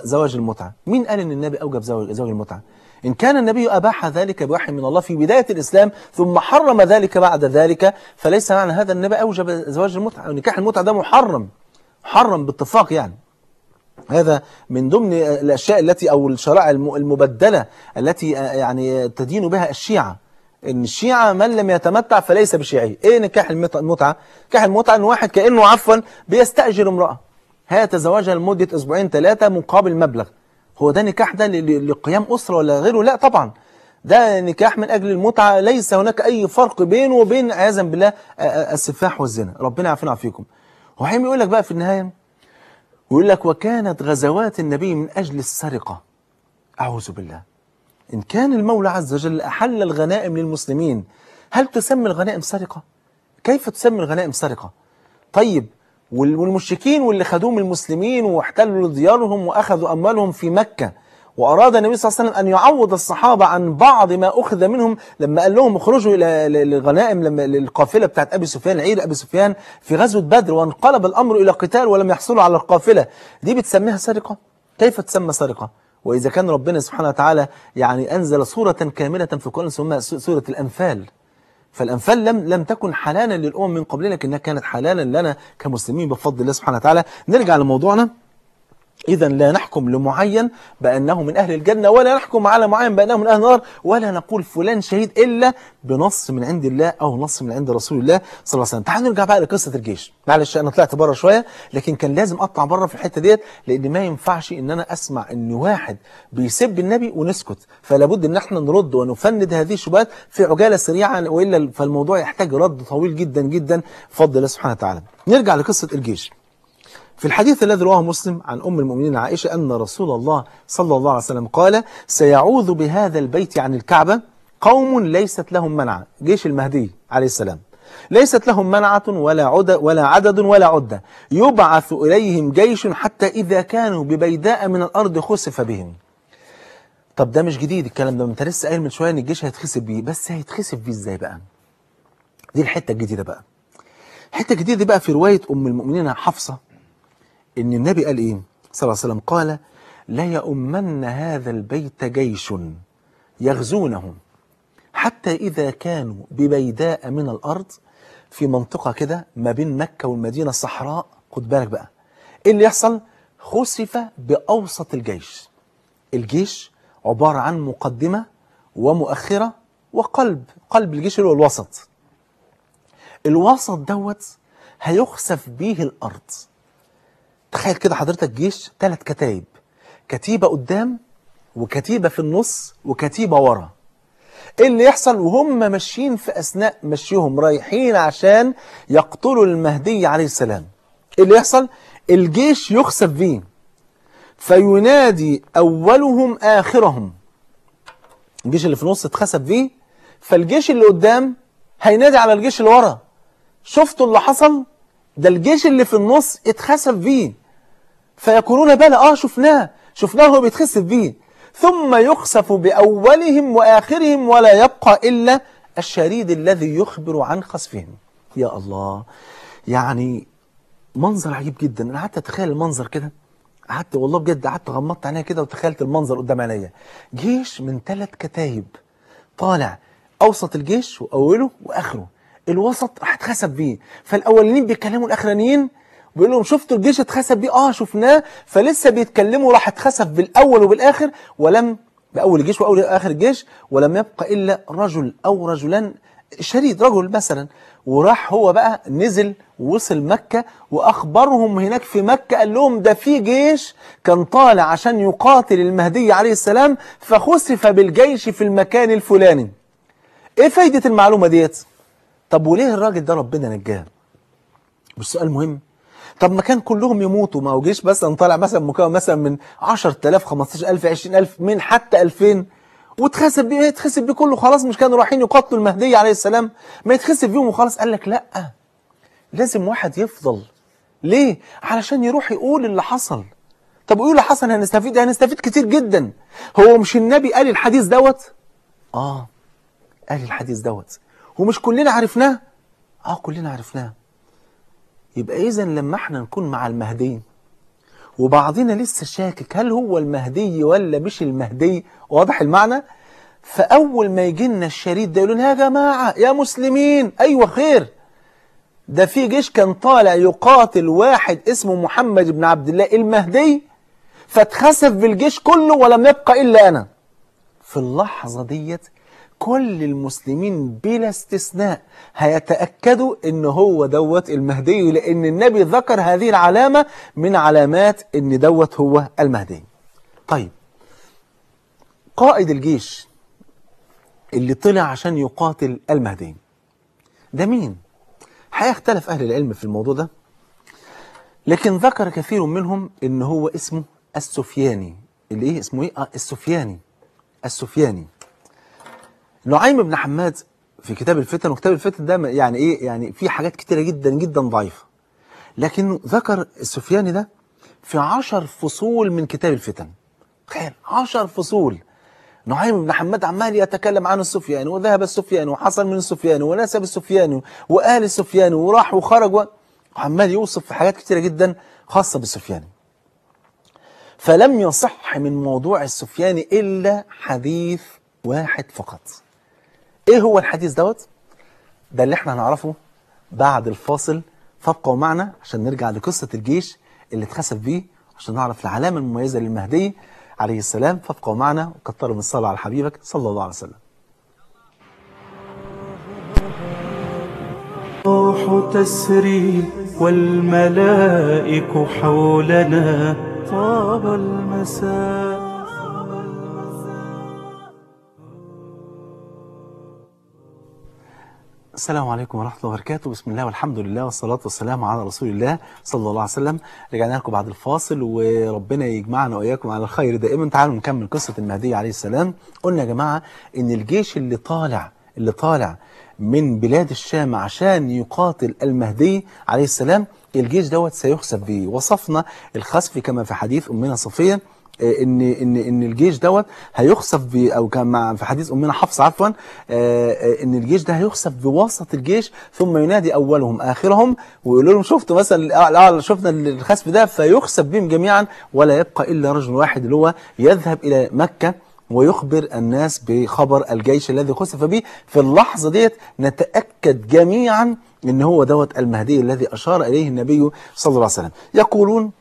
زواج المتعة مين قال إن النبي أوجب زواج المتعة إن كان النبي أباح ذلك بوحي من الله في بداية الإسلام ثم حرم ذلك بعد ذلك فليس معنى هذا النبي أوجب زواج المتعة أو نكاح المتعة ده محرم محرم باتفاق يعني هذا من ضمن الأشياء التي أو الشرائع المبدلة التي يعني تدين بها الشيعة ان الشيعة من لم يتمتع فليس بشيعي ايه نكاح المتعة نكاح المتعة ان واحد كأنه عفوا بيستأجر امرأة تزوجها لمدة اسبوعين ثلاثة مقابل مبلغ هو ده نكاح ده لقيام أسرة ولا غيره لا طبعا ده نكاح من أجل المتعة ليس هناك أي فرق بينه وبين عياذا بالله السفاح والزنا ربنا يعافينا ويعافيكم وحين يقول لك بقى في النهاية ويقول لك وكانت غزوات النبي من أجل السرقة أعوذ بالله إن كان المولى عز وجل أحل الغنائم للمسلمين هل تسمي الغنائم سرقة؟ كيف تسمي الغنائم سرقة؟ طيب والمشركين واللي خدوهم المسلمين واحتلوا ديارهم وأخذوا أموالهم في مكة وأراد النبي صلى الله عليه وسلم أن يعوض الصحابة عن بعض ما أخذ منهم لما قال لهم اخرجوا إلى الغنائم لما بتاعت أبي سفيان عير أبي سفيان في غزوة بدر وانقلب الأمر إلى قتال ولم يحصلوا على القافلة دي بتسميها سرقة؟ كيف تسمى سرقة؟ وإذا كان ربنا سبحانه وتعالى يعني أنزل صورة كاملة في القرآن ثم سورة الأنفال فالأنفال لم لم تكن حلالا للأمم من قبلنا لكنها كانت حلالا لنا كمسلمين بفضل الله سبحانه وتعالى نرجع لموضوعنا إذا لا نحكم لمعين بأنه من أهل الجنة ولا نحكم على معين بأنه من أهل النار ولا نقول فلان شهيد إلا بنص من عند الله أو نص من عند رسول الله صلى الله عليه وسلم تعالوا نرجع بقى لقصة الجيش معلش أنا طلعت بره شوية لكن كان لازم أطلع بره في الحتة ديت لأن ما ينفعش إن أنا أسمع إن واحد بيسب النبي ونسكت فلا بد إن إحنا نرد ونفند هذه الشبهات في عجالة سريعة وإلا فالموضوع يحتاج رد طويل جدا جدا بفضل الله سبحانه وتعالى نرجع لقصة الجيش في الحديث الذي رواه مسلم عن أم المؤمنين عائشة أن رسول الله صلى الله عليه وسلم قال سيعوذ بهذا البيت عن الكعبة قوم ليست لهم منع جيش المهدي عليه السلام ليست لهم منعة ولا, عد ولا عدد ولا عدة يبعث إليهم جيش حتى إذا كانوا ببيداء من الأرض خسف بهم طب ده مش جديد الكلام ده انت لسه قايل من شويه ان الجيش هيتخسف بيه بس هيتخسف بيه ازاي بقى دي الحته الجديده بقى الحته الجديده بقى في روايه ام المؤمنين حفصه إن النبي قال إيه صلى الله عليه وسلم قال لا يؤمن هذا البيت جيش يغزونهم حتى إذا كانوا ببيداء من الأرض في منطقة كده ما بين مكة والمدينة الصحراء خد بالك بقى إيه اللي يحصل خسف بأوسط الجيش الجيش عبارة عن مقدمة ومؤخرة وقلب قلب الجيش اللي هو الوسط الوسط دوت هيخسف به الأرض تخيل كده حضرتك جيش ثلاث كتايب كتيبه قدام وكتيبه في النص وكتيبه ورا ايه اللي يحصل وهم ماشيين في اثناء مشيهم رايحين عشان يقتلوا المهدي عليه السلام ايه اللي يحصل الجيش يخسف بيه فينادي اولهم اخرهم الجيش اللي في النص اتخسف بيه فالجيش اللي قدام هينادي على الجيش اللي ورا شفتوا اللي حصل ده الجيش اللي في النص اتخسف بيه فيقولون بلى آه شفناه شفناه هو بيتخسف بيه ثم يخسف بأولهم وآخرهم ولا يبقى إلا الشريد الذي يخبر عن خسفهم يا الله يعني منظر عجيب جدا أنا قعدت أتخيل المنظر كده قعدت والله بجد قعدت غمضت عينيا كده وتخيلت المنظر قدام عينيا جيش من ثلاث كتايب طالع أوسط الجيش وأوله وآخره الوسط راح اتخسف بيه فالأولين بيتكلموا الأخرانيين بيقول لهم شفتوا الجيش اتخسف بيه اه شفناه فلسه بيتكلموا راح اتخسف بالاول وبالاخر ولم باول الجيش واول اخر الجيش ولم يبقى الا رجل او رجلان شريد رجل مثلا وراح هو بقى نزل ووصل مكة وأخبرهم هناك في مكة قال لهم ده في جيش كان طالع عشان يقاتل المهدي عليه السلام فخسف بالجيش في المكان الفلاني ايه فايدة المعلومة ديت طب وليه الراجل ده ربنا نجاه والسؤال مهم طب ما كان كلهم يموتوا ما هو جيش مثلا طالع مثلا مكون مثلا من 10000 15000 20000 من حتى 2000 وتخسب بيه يتخسب بيه كله خلاص مش كانوا رايحين يقاتلوا المهدي عليه السلام ما يتخسب بيهم وخلاص قال لك لا لازم واحد يفضل ليه علشان يروح يقول اللي حصل طب يقول اللي حصل هنستفيد هنستفيد كتير جدا هو مش النبي قال الحديث دوت اه قال الحديث دوت ومش كلنا عرفناه اه كلنا عرفناه يبقى إذا لما احنا نكون مع المهدي وبعضنا لسه شاكك هل هو المهدي ولا مش المهدي واضح المعنى فأول ما يجي لنا الشريط ده يقولون يا جماعة يا مسلمين أيوة خير ده في جيش كان طالع يقاتل واحد اسمه محمد بن عبد الله المهدي فاتخسف بالجيش كله ولم يبقى إلا أنا في اللحظة ديت كل المسلمين بلا استثناء هيتأكدوا ان هو دوت المهدي لان النبي ذكر هذه العلامة من علامات ان دوت هو المهدي طيب قائد الجيش اللي طلع عشان يقاتل المهدي ده مين؟ هيختلف أهل العلم في الموضوع ده لكن ذكر كثير منهم ان هو اسمه السفياني اللي ايه اسمه ايه؟ آه، السفياني السفياني نعيم بن حماد في كتاب الفتن وكتاب الفتن ده يعني ايه يعني في حاجات كتيرة جدا جدا ضعيفة لكن ذكر السفياني ده في عشر فصول من كتاب الفتن تخيل عشر فصول نعيم بن حماد عمال يتكلم عن السفياني وذهب السفياني وحصل من السفياني ونسب السفياني وقال السفياني وراح وخرج وعمال يوصف في حاجات كتيرة جدا خاصة بالسفياني فلم يصح من موضوع السفياني إلا حديث واحد فقط ايه هو الحديث دوت ده اللي احنا هنعرفه بعد الفاصل فابقوا معنا عشان نرجع لقصة الجيش اللي اتخسف بيه عشان نعرف العلامة المميزة للمهدي عليه السلام فابقوا معنا وكتروا من الصلاة على حبيبك صلى الله عليه وسلم الروح تسري والملائك حولنا طاب المساء السلام عليكم ورحمة الله وبركاته بسم الله والحمد لله والصلاة والسلام على رسول الله صلى الله عليه وسلم رجعنا لكم بعد الفاصل وربنا يجمعنا وإياكم على الخير دائما تعالوا نكمل قصة المهدي عليه السلام قلنا يا جماعة إن الجيش اللي طالع اللي طالع من بلاد الشام عشان يقاتل المهدي عليه السلام الجيش دوت سيخسف به وصفنا الخسف كما في حديث أمنا صفية آه، ان ان ان الجيش دوت هيخسف او كان مع في حديث امنا حفصه عفوا آه، آه، ان الجيش ده هيخسف بواسطه الجيش ثم ينادي اولهم اخرهم ويقول لهم شفتوا مثلا اه شفنا الخسف ده فيخسف بهم جميعا ولا يبقى الا رجل واحد اللي هو يذهب الى مكه ويخبر الناس بخبر الجيش الذي خسف به في اللحظه ديت نتاكد جميعا ان هو دوت المهدي الذي اشار اليه النبي صلى الله عليه وسلم يقولون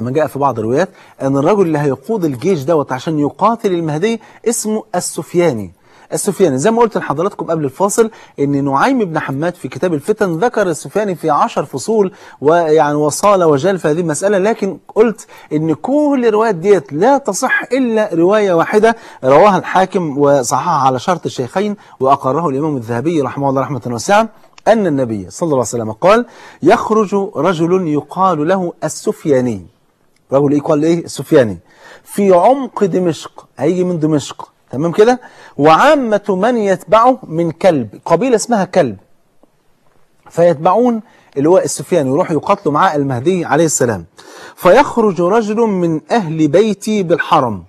كما جاء في بعض الروايات أن الرجل اللي هيقود الجيش دوت عشان يقاتل المهدي اسمه السفياني السفياني زي ما قلت لحضراتكم قبل الفاصل ان نعيم بن حماد في كتاب الفتن ذكر السفياني في عشر فصول ويعني وصال وجال في هذه المسألة لكن قلت ان كل الروايات ديت لا تصح الا رواية واحدة رواها الحاكم وصححها على شرط الشيخين واقره الامام الذهبي رحمه الله رحمة واسعة أن النبي صلى الله عليه وسلم قال يخرج رجل يقال له السفياني رجل ايه قال ايه السفياني في عمق دمشق هيجي من دمشق تمام كده وعامة من يتبعه من كلب قبيلة اسمها كلب فيتبعون اللي هو السفياني يروحوا يقاتلوا مع المهدي عليه السلام فيخرج رجل من أهل بيتي بالحرم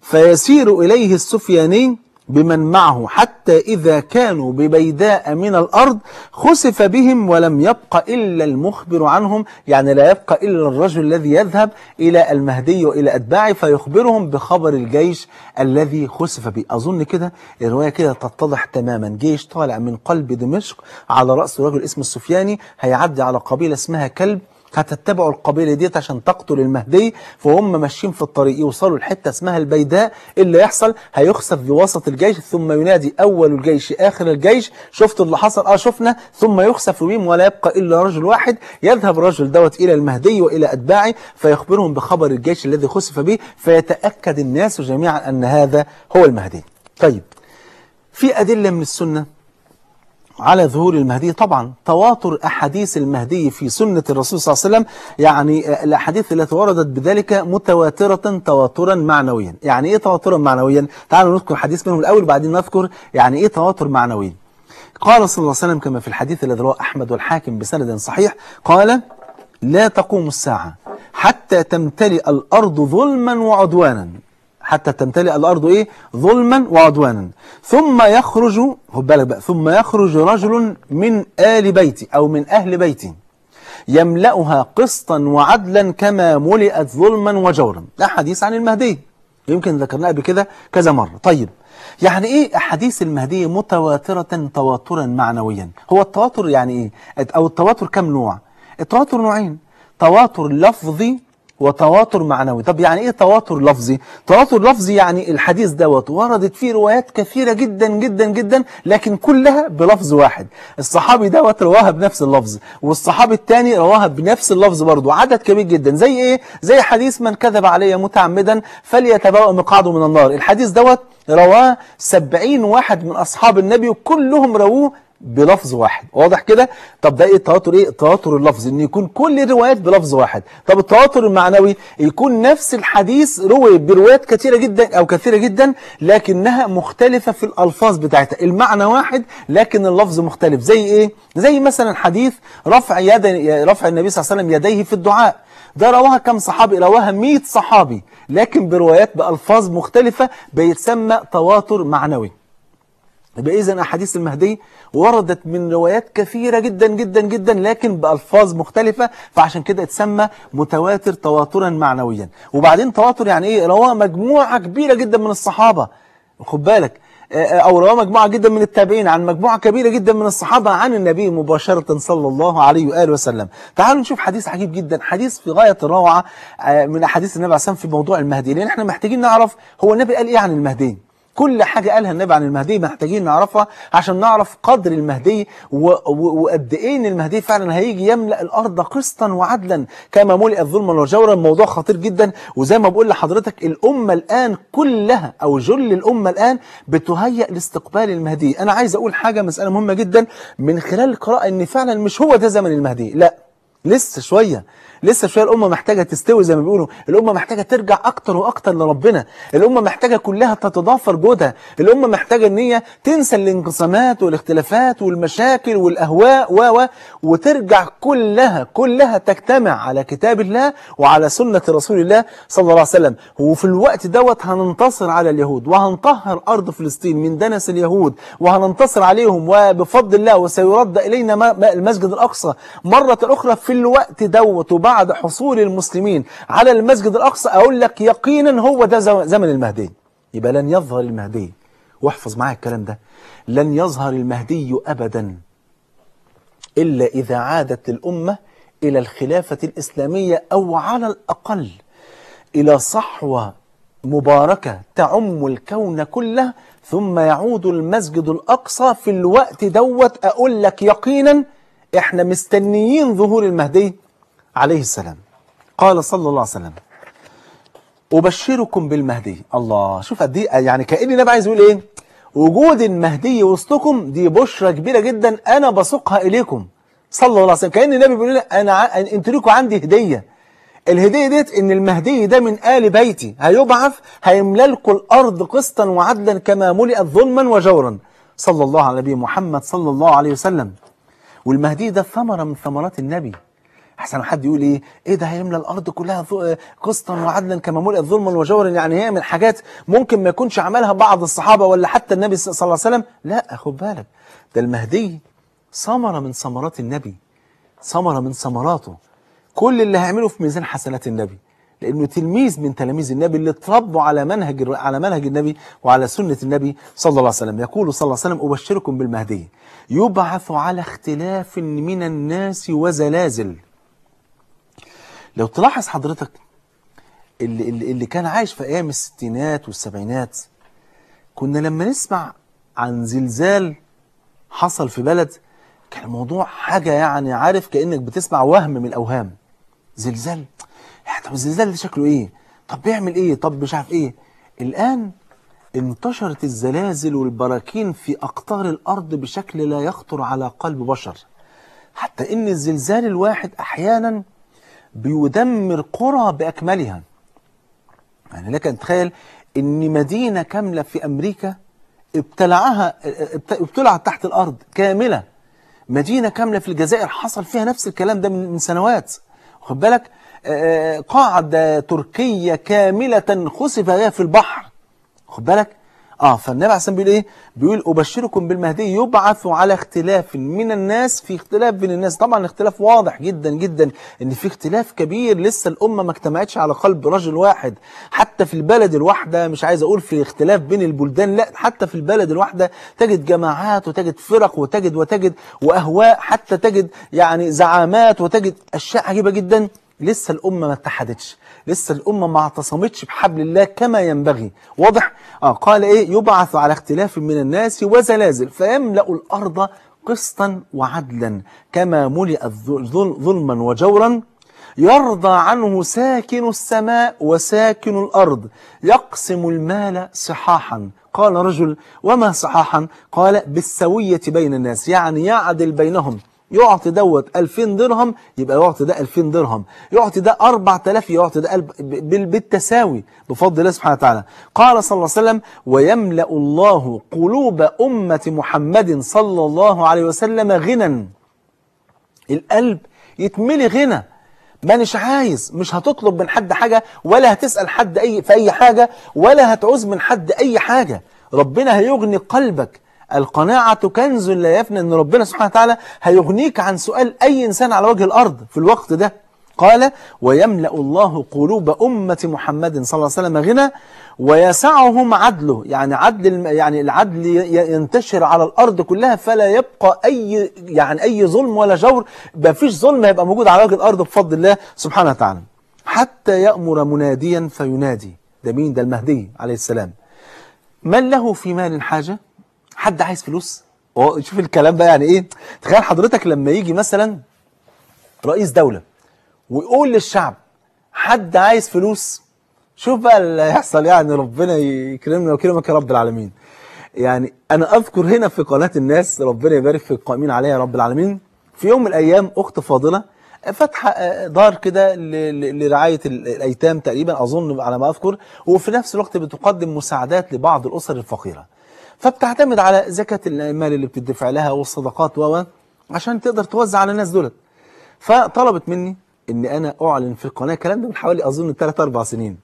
فيسير إليه السفياني بمن معه حتى إذا كانوا ببيداء من الأرض خسف بهم ولم يبق إلا المخبر عنهم يعني لا يبقى إلا الرجل الذي يذهب إلى المهدي وإلى أتباعه فيخبرهم بخبر الجيش الذي خسف به أظن كده الرواية كده تتضح تماما جيش طالع من قلب دمشق على رأس رجل اسمه السفياني هيعدي على قبيلة اسمها كلب هتتبعوا القبيله ديت عشان تقتل المهدي فهم ماشيين في الطريق يوصلوا لحته اسمها البيداء إيه اللي يحصل هيخسف بوسط الجيش ثم ينادي اول الجيش اخر الجيش شفتوا اللي حصل اه شفنا ثم يخسف بهم ولا يبقى الا رجل واحد يذهب الرجل دوت الى المهدي والى اتباعه فيخبرهم بخبر الجيش الذي خسف به فيتاكد الناس جميعا ان هذا هو المهدي طيب في ادله من السنه على ظهور المهدي طبعا تواتر أحاديث المهدي في سنة الرسول صلى الله عليه وسلم يعني الأحاديث التي وردت بذلك متواترة تواترا معنويا يعني إيه تواترا معنويا تعالوا نذكر حديث منهم الأول بعدين نذكر يعني إيه تواتر معنوي قال صلى الله عليه وسلم كما في الحديث الذي رواه أحمد والحاكم بسند صحيح قال لا تقوم الساعة حتى تمتلئ الأرض ظلما وعدوانا حتى تمتلئ الأرض إيه ظلما وعدوانا ثم يخرج خد بالك بقى ثم يخرج رجل من آل بيتي أو من أهل بيتي يملأها قسطا وعدلا كما ملئت ظلما وجورا ده حديث عن المهدي يمكن ذكرناه قبل كده كذا مرة طيب يعني ايه احاديث المهدي متواترة تواترا معنويا هو التواتر يعني ايه او التواتر كم نوع التواتر نوعين تواتر لفظي وتواتر معنوي طب يعني ايه تواتر لفظي تواتر لفظي يعني الحديث دوت وردت فيه روايات كثيرة جدا جدا جدا لكن كلها بلفظ واحد الصحابي دوت رواها بنفس اللفظ والصحابي الثاني رواها بنفس اللفظ برضه عدد كبير جدا زي ايه زي حديث من كذب علي متعمدا فليتبوأ مقعده من النار الحديث دوت رواه سبعين واحد من أصحاب النبي وكلهم رووه بلفظ واحد واضح كده طب ده ايه التواتر ايه التواتر اللفظ ان يكون كل الروايات بلفظ واحد طب التواتر المعنوي يكون نفس الحديث روي بروايات كثيرة جدا او كثيرة جدا لكنها مختلفة في الالفاظ بتاعتها المعنى واحد لكن اللفظ مختلف زي ايه زي مثلا حديث رفع يد رفع النبي صلى الله عليه وسلم يديه في الدعاء ده رواها كم صحابي رواها 100 صحابي لكن بروايات بألفاظ مختلفة بيتسمى تواتر معنوي يبقى إذا أحاديث المهدي وردت من روايات كثيرة جدا جدا جدا لكن بألفاظ مختلفة فعشان كده اتسمى متواتر تواترا معنويا وبعدين تواتر يعني إيه رواه مجموعة كبيرة جدا من الصحابة خد بالك آه، آه، أو رواه مجموعة جدا من التابعين عن مجموعة كبيرة جدا من الصحابة عن النبي مباشرة صلى الله عليه وآله وسلم تعالوا نشوف حديث عجيب جدا حديث في غاية الروعة آه، من أحاديث النبي عليه الصلاة والسلام في موضوع المهدي لأن احنا محتاجين نعرف هو النبي قال إيه عن المهدي كل حاجة قالها النبي عن المهدي محتاجين نعرفها عشان نعرف قدر المهدي وقد ايه ان المهدي فعلا هيجي يملا الارض قسطا وعدلا كما ملئت ظلما وجورا الموضوع خطير جدا وزي ما بقول لحضرتك الامه الان كلها او جل الامه الان بتهيأ لاستقبال المهدي انا عايز اقول حاجه مساله مهمه جدا من خلال القراءه ان فعلا مش هو ده زمن المهدي لا لسه شويه لسه شويه الامه محتاجه تستوي زي ما بيقولوا الامه محتاجه ترجع اكتر واكتر لربنا الامه محتاجه كلها تتضافر جودها الامه محتاجه ان هي تنسى الانقسامات والاختلافات والمشاكل والاهواء و وترجع كلها كلها تجتمع على كتاب الله وعلى سنه رسول الله صلى الله عليه وسلم وفي الوقت دوت هننتصر على اليهود وهنطهر ارض فلسطين من دنس اليهود وهننتصر عليهم وبفضل الله وسيرد الينا المسجد الاقصى مره اخرى في الوقت دوت وبعد بعد حصول المسلمين على المسجد الأقصى أقول لك يقينا هو ده زمن المهدي يبقى لن يظهر المهدي واحفظ معايا الكلام ده لن يظهر المهدي أبدا إلا إذا عادت الأمة إلى الخلافة الإسلامية أو على الأقل إلى صحوة مباركة تعم الكون كله ثم يعود المسجد الأقصى في الوقت دوت أقول لك يقينا احنا مستنيين ظهور المهدي عليه السلام قال صلى الله عليه وسلم أبشركم بالمهدي الله شوف قد ايه يعني كأن النبي عايز يقول إيه وجود المهدي وسطكم دي بشرة كبيرة جدا أنا بسوقها إليكم صلى الله عليه وسلم كأن النبي بيقول لنا إيه؟ أنا ع... أنتوا لكم عندي هدية الهدية ديت إن المهدي ده من آل بيتي هيبعث هيملى لكم الأرض قسطا وعدلا كما ملئت ظلما وجورا صلى الله على نبي محمد صلى الله عليه وسلم والمهدي ده ثمرة من ثمرات النبي احسن حد يقول ايه ايه ده هيملى الارض كلها قسطا وعدلا كما ملئت ظلما وجورا يعني هي من حاجات ممكن ما يكونش عملها بعض الصحابه ولا حتى النبي صلى الله عليه وسلم لا خد بالك ده المهدي ثمره من ثمرات النبي ثمره من ثمراته كل اللي هيعمله في ميزان حسنات النبي لانه تلميذ من تلاميذ النبي اللي اتربوا على منهج على منهج النبي وعلى سنه النبي صلى الله عليه وسلم يقول صلى الله عليه وسلم ابشركم بالمهدي يبعث على اختلاف من الناس وزلازل لو تلاحظ حضرتك اللي, اللي كان عايش في أيام الستينات والسبعينات كنا لما نسمع عن زلزال حصل في بلد كان الموضوع حاجة يعني عارف كأنك بتسمع وهم من الأوهام زلزال يعني طب الزلزال ده شكله إيه طب بيعمل إيه طب مش عارف إيه الآن انتشرت الزلازل والبراكين في أقطار الأرض بشكل لا يخطر على قلب بشر حتى إن الزلزال الواحد أحيانا بيدمر قرى بأكملها يعني لك أن تخيل أن مدينة كاملة في أمريكا ابتلعها ابتلعت تحت الأرض كاملة مدينة كاملة في الجزائر حصل فيها نفس الكلام ده من سنوات خد بالك قاعدة تركية كاملة خسف في البحر خد بالك اه فالنبي عليه الصلاه بيقول ايه بيقول ابشركم بالمهدي يبعث على اختلاف من الناس في اختلاف بين الناس طبعا الاختلاف واضح جدا جدا ان في اختلاف كبير لسه الامه ما اجتمعتش على قلب رجل واحد حتى في البلد الواحده مش عايز اقول في اختلاف بين البلدان لا حتى في البلد الواحده تجد جماعات وتجد فرق وتجد وتجد واهواء حتى تجد يعني زعامات وتجد اشياء عجيبه جدا لسه الامه ما اتحدتش لسه الأمة ما اعتصمتش بحبل الله كما ينبغي واضح؟ آه قال إيه يبعث على اختلاف من الناس وزلازل فيملأ الأرض قسطا وعدلا كما ملئت ظلما وجورا يرضى عنه ساكن السماء وساكن الأرض يقسم المال صحاحا قال رجل وما صحاحا قال بالسوية بين الناس يعني يعدل بينهم يعطي دوت 2000 درهم يبقى يعطي ده 2000 درهم يعطي ده 4000 يعطي ده بالتساوي بفضل الله سبحانه وتعالى قال صلى الله عليه وسلم ويملأ الله قلوب أمة محمد صلى الله عليه وسلم غنى القلب يتملي غنى مانيش عايز مش هتطلب من حد حاجة ولا هتسأل حد أي في أي حاجة ولا هتعوز من حد أي حاجة ربنا هيغني قلبك القناعة كنز لا يفنى أن ربنا سبحانه وتعالى هيغنيك عن سؤال أي إنسان على وجه الأرض في الوقت ده قال ويملأ الله قلوب أمة محمد صلى الله عليه وسلم غنى ويسعهم عدله يعني عدل يعني العدل ينتشر على الأرض كلها فلا يبقى أي يعني أي ظلم ولا جور ما فيش ظلم هيبقى موجود على وجه الأرض بفضل الله سبحانه وتعالى حتى يأمر مناديا فينادي ده مين ده المهدي عليه السلام من له في مال حاجة حد عايز فلوس هو شوف الكلام بقى يعني ايه تخيل حضرتك لما يجي مثلا رئيس دولة ويقول للشعب حد عايز فلوس شوف بقى اللي هيحصل يعني ربنا يكرمنا ويكرمك يا رب العالمين يعني انا اذكر هنا في قناة الناس ربنا يبارك في القائمين عليها يا رب العالمين في يوم من الايام اخت فاضلة فاتحة آه، دار كده لرعاية الايتام تقريبا اظن على ما اذكر وفي نفس الوقت بتقدم مساعدات لبعض الاسر الفقيرة فبتعتمد على زكاة المال اللي بتدفع لها والصدقات و عشان تقدر توزع على الناس دولت فطلبت مني ان انا اعلن في القناة الكلام ده من حوالي اظن 3 اربع سنين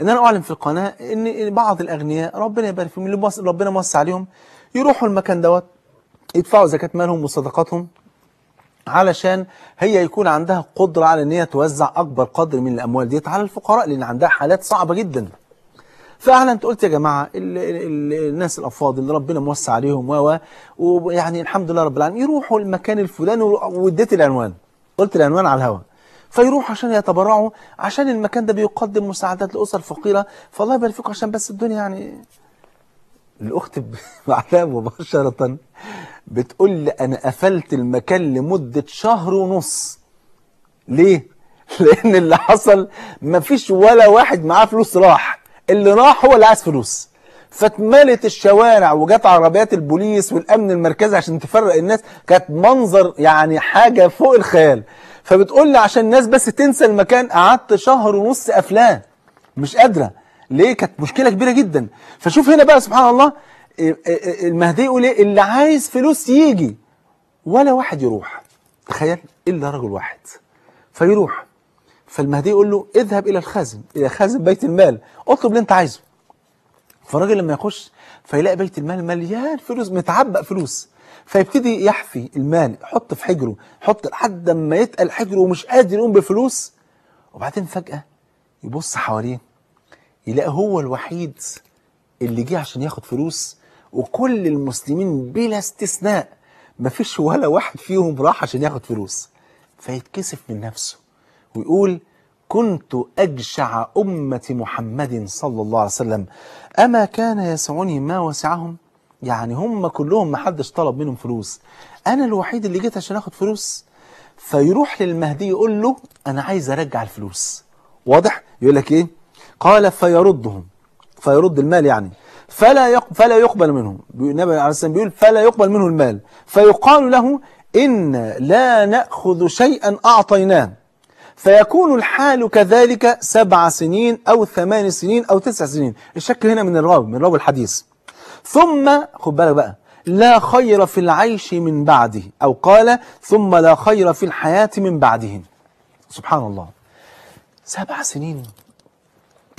ان انا اعلن في القناة ان بعض الاغنياء ربنا يبارك فيهم اللي ربنا موسع عليهم يروحوا المكان دوت يدفعوا زكاة مالهم وصدقاتهم علشان هي يكون عندها قدرة على ان هي توزع اكبر قدر من الاموال ديت على الفقراء لان عندها حالات صعبة جدا فعلا انت قلت يا جماعه الـ الـ الناس الافاضل اللي ربنا موسع عليهم و ويعني الحمد لله رب العالمين يروحوا المكان الفلاني واديت العنوان قلت العنوان على الهواء فيروح عشان يتبرعوا عشان المكان ده بيقدم مساعدات لاسر فقيره فالله يبارك فيكم عشان بس الدنيا يعني الاخت بعدها مباشره بتقول لي انا قفلت المكان لمده شهر ونص ليه لان اللي حصل مفيش ولا واحد معاه فلوس راح اللي راح هو اللي عايز فلوس فاتملت الشوارع وجت عربيات البوليس والامن المركزي عشان تفرق الناس كانت منظر يعني حاجه فوق الخيال فبتقول لي عشان الناس بس تنسى المكان قعدت شهر ونص قافلاه مش قادره ليه كانت مشكله كبيره جدا فشوف هنا بقى سبحان الله إيه، إيه، إيه، المهدي يقول ايه اللي عايز فلوس يجي ولا واحد يروح تخيل الا رجل واحد فيروح فالمهدي يقول له اذهب الى الخازن الى خازن بيت المال اطلب اللي انت عايزه فالراجل لما يخش فيلاقي بيت المال مليان فلوس متعبق فلوس فيبتدي يحفي المال يحط في حجره يحط لحد ما يتقل حجره ومش قادر يقوم بفلوس وبعدين فجأة يبص حواليه يلاقي هو الوحيد اللي جه عشان ياخد فلوس وكل المسلمين بلا استثناء مفيش ولا واحد فيهم راح عشان ياخد فلوس فيتكسف من نفسه ويقول كنت أجشع أمة محمد صلى الله عليه وسلم أما كان يسعني ما وسعهم يعني هم كلهم ما حدش طلب منهم فلوس أنا الوحيد اللي جيت عشان أخد فلوس فيروح للمهدي يقول له أنا عايز أرجع الفلوس واضح يقول لك إيه قال فيردهم فيرد المال يعني فلا فلا يقبل منهم النبي عليه الصلاه بيقول فلا يقبل منه المال فيقال له إن لا نأخذ شيئا أعطيناه فيكون الحال كذلك سبع سنين أو ثمان سنين أو تسع سنين الشكل هنا من الراوي من راوي الحديث ثم خد بالك بقى لا خير في العيش من بعده أو قال ثم لا خير في الحياة من بعده سبحان الله سبع سنين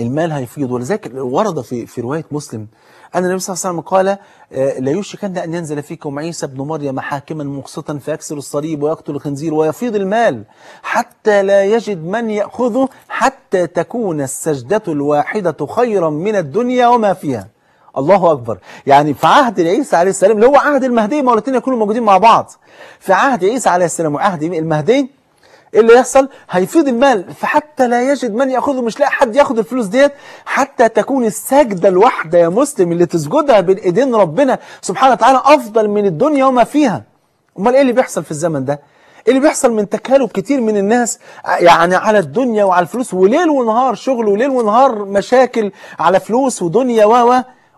المال هيفيض ولذلك ورد في في روايه مسلم ان النبي صلى الله عليه وسلم قال آه، لا يشركن ان ينزل فيكم عيسى ابن مريم حاكما مقسطا فيكسر الصليب ويقتل الخنزير ويفيض المال حتى لا يجد من ياخذه حتى تكون السجده الواحده خيرا من الدنيا وما فيها. الله اكبر يعني في عهد عيسى عليه السلام اللي هو عهد المهدي مرتين يكونوا موجودين مع بعض. في عهد عيسى عليه السلام وعهد المهدي ايه اللي يحصل هيفيض المال فحتى لا يجد من ياخذه مش لاقي حد ياخد الفلوس ديت حتى تكون السجده الواحده يا مسلم اللي تسجدها بين ايدين ربنا سبحانه وتعالى افضل من الدنيا وما فيها امال ايه اللي بيحصل في الزمن ده إيه اللي بيحصل من تكالب كتير من الناس يعني على الدنيا وعلى الفلوس وليل ونهار شغل وليل ونهار مشاكل على فلوس ودنيا و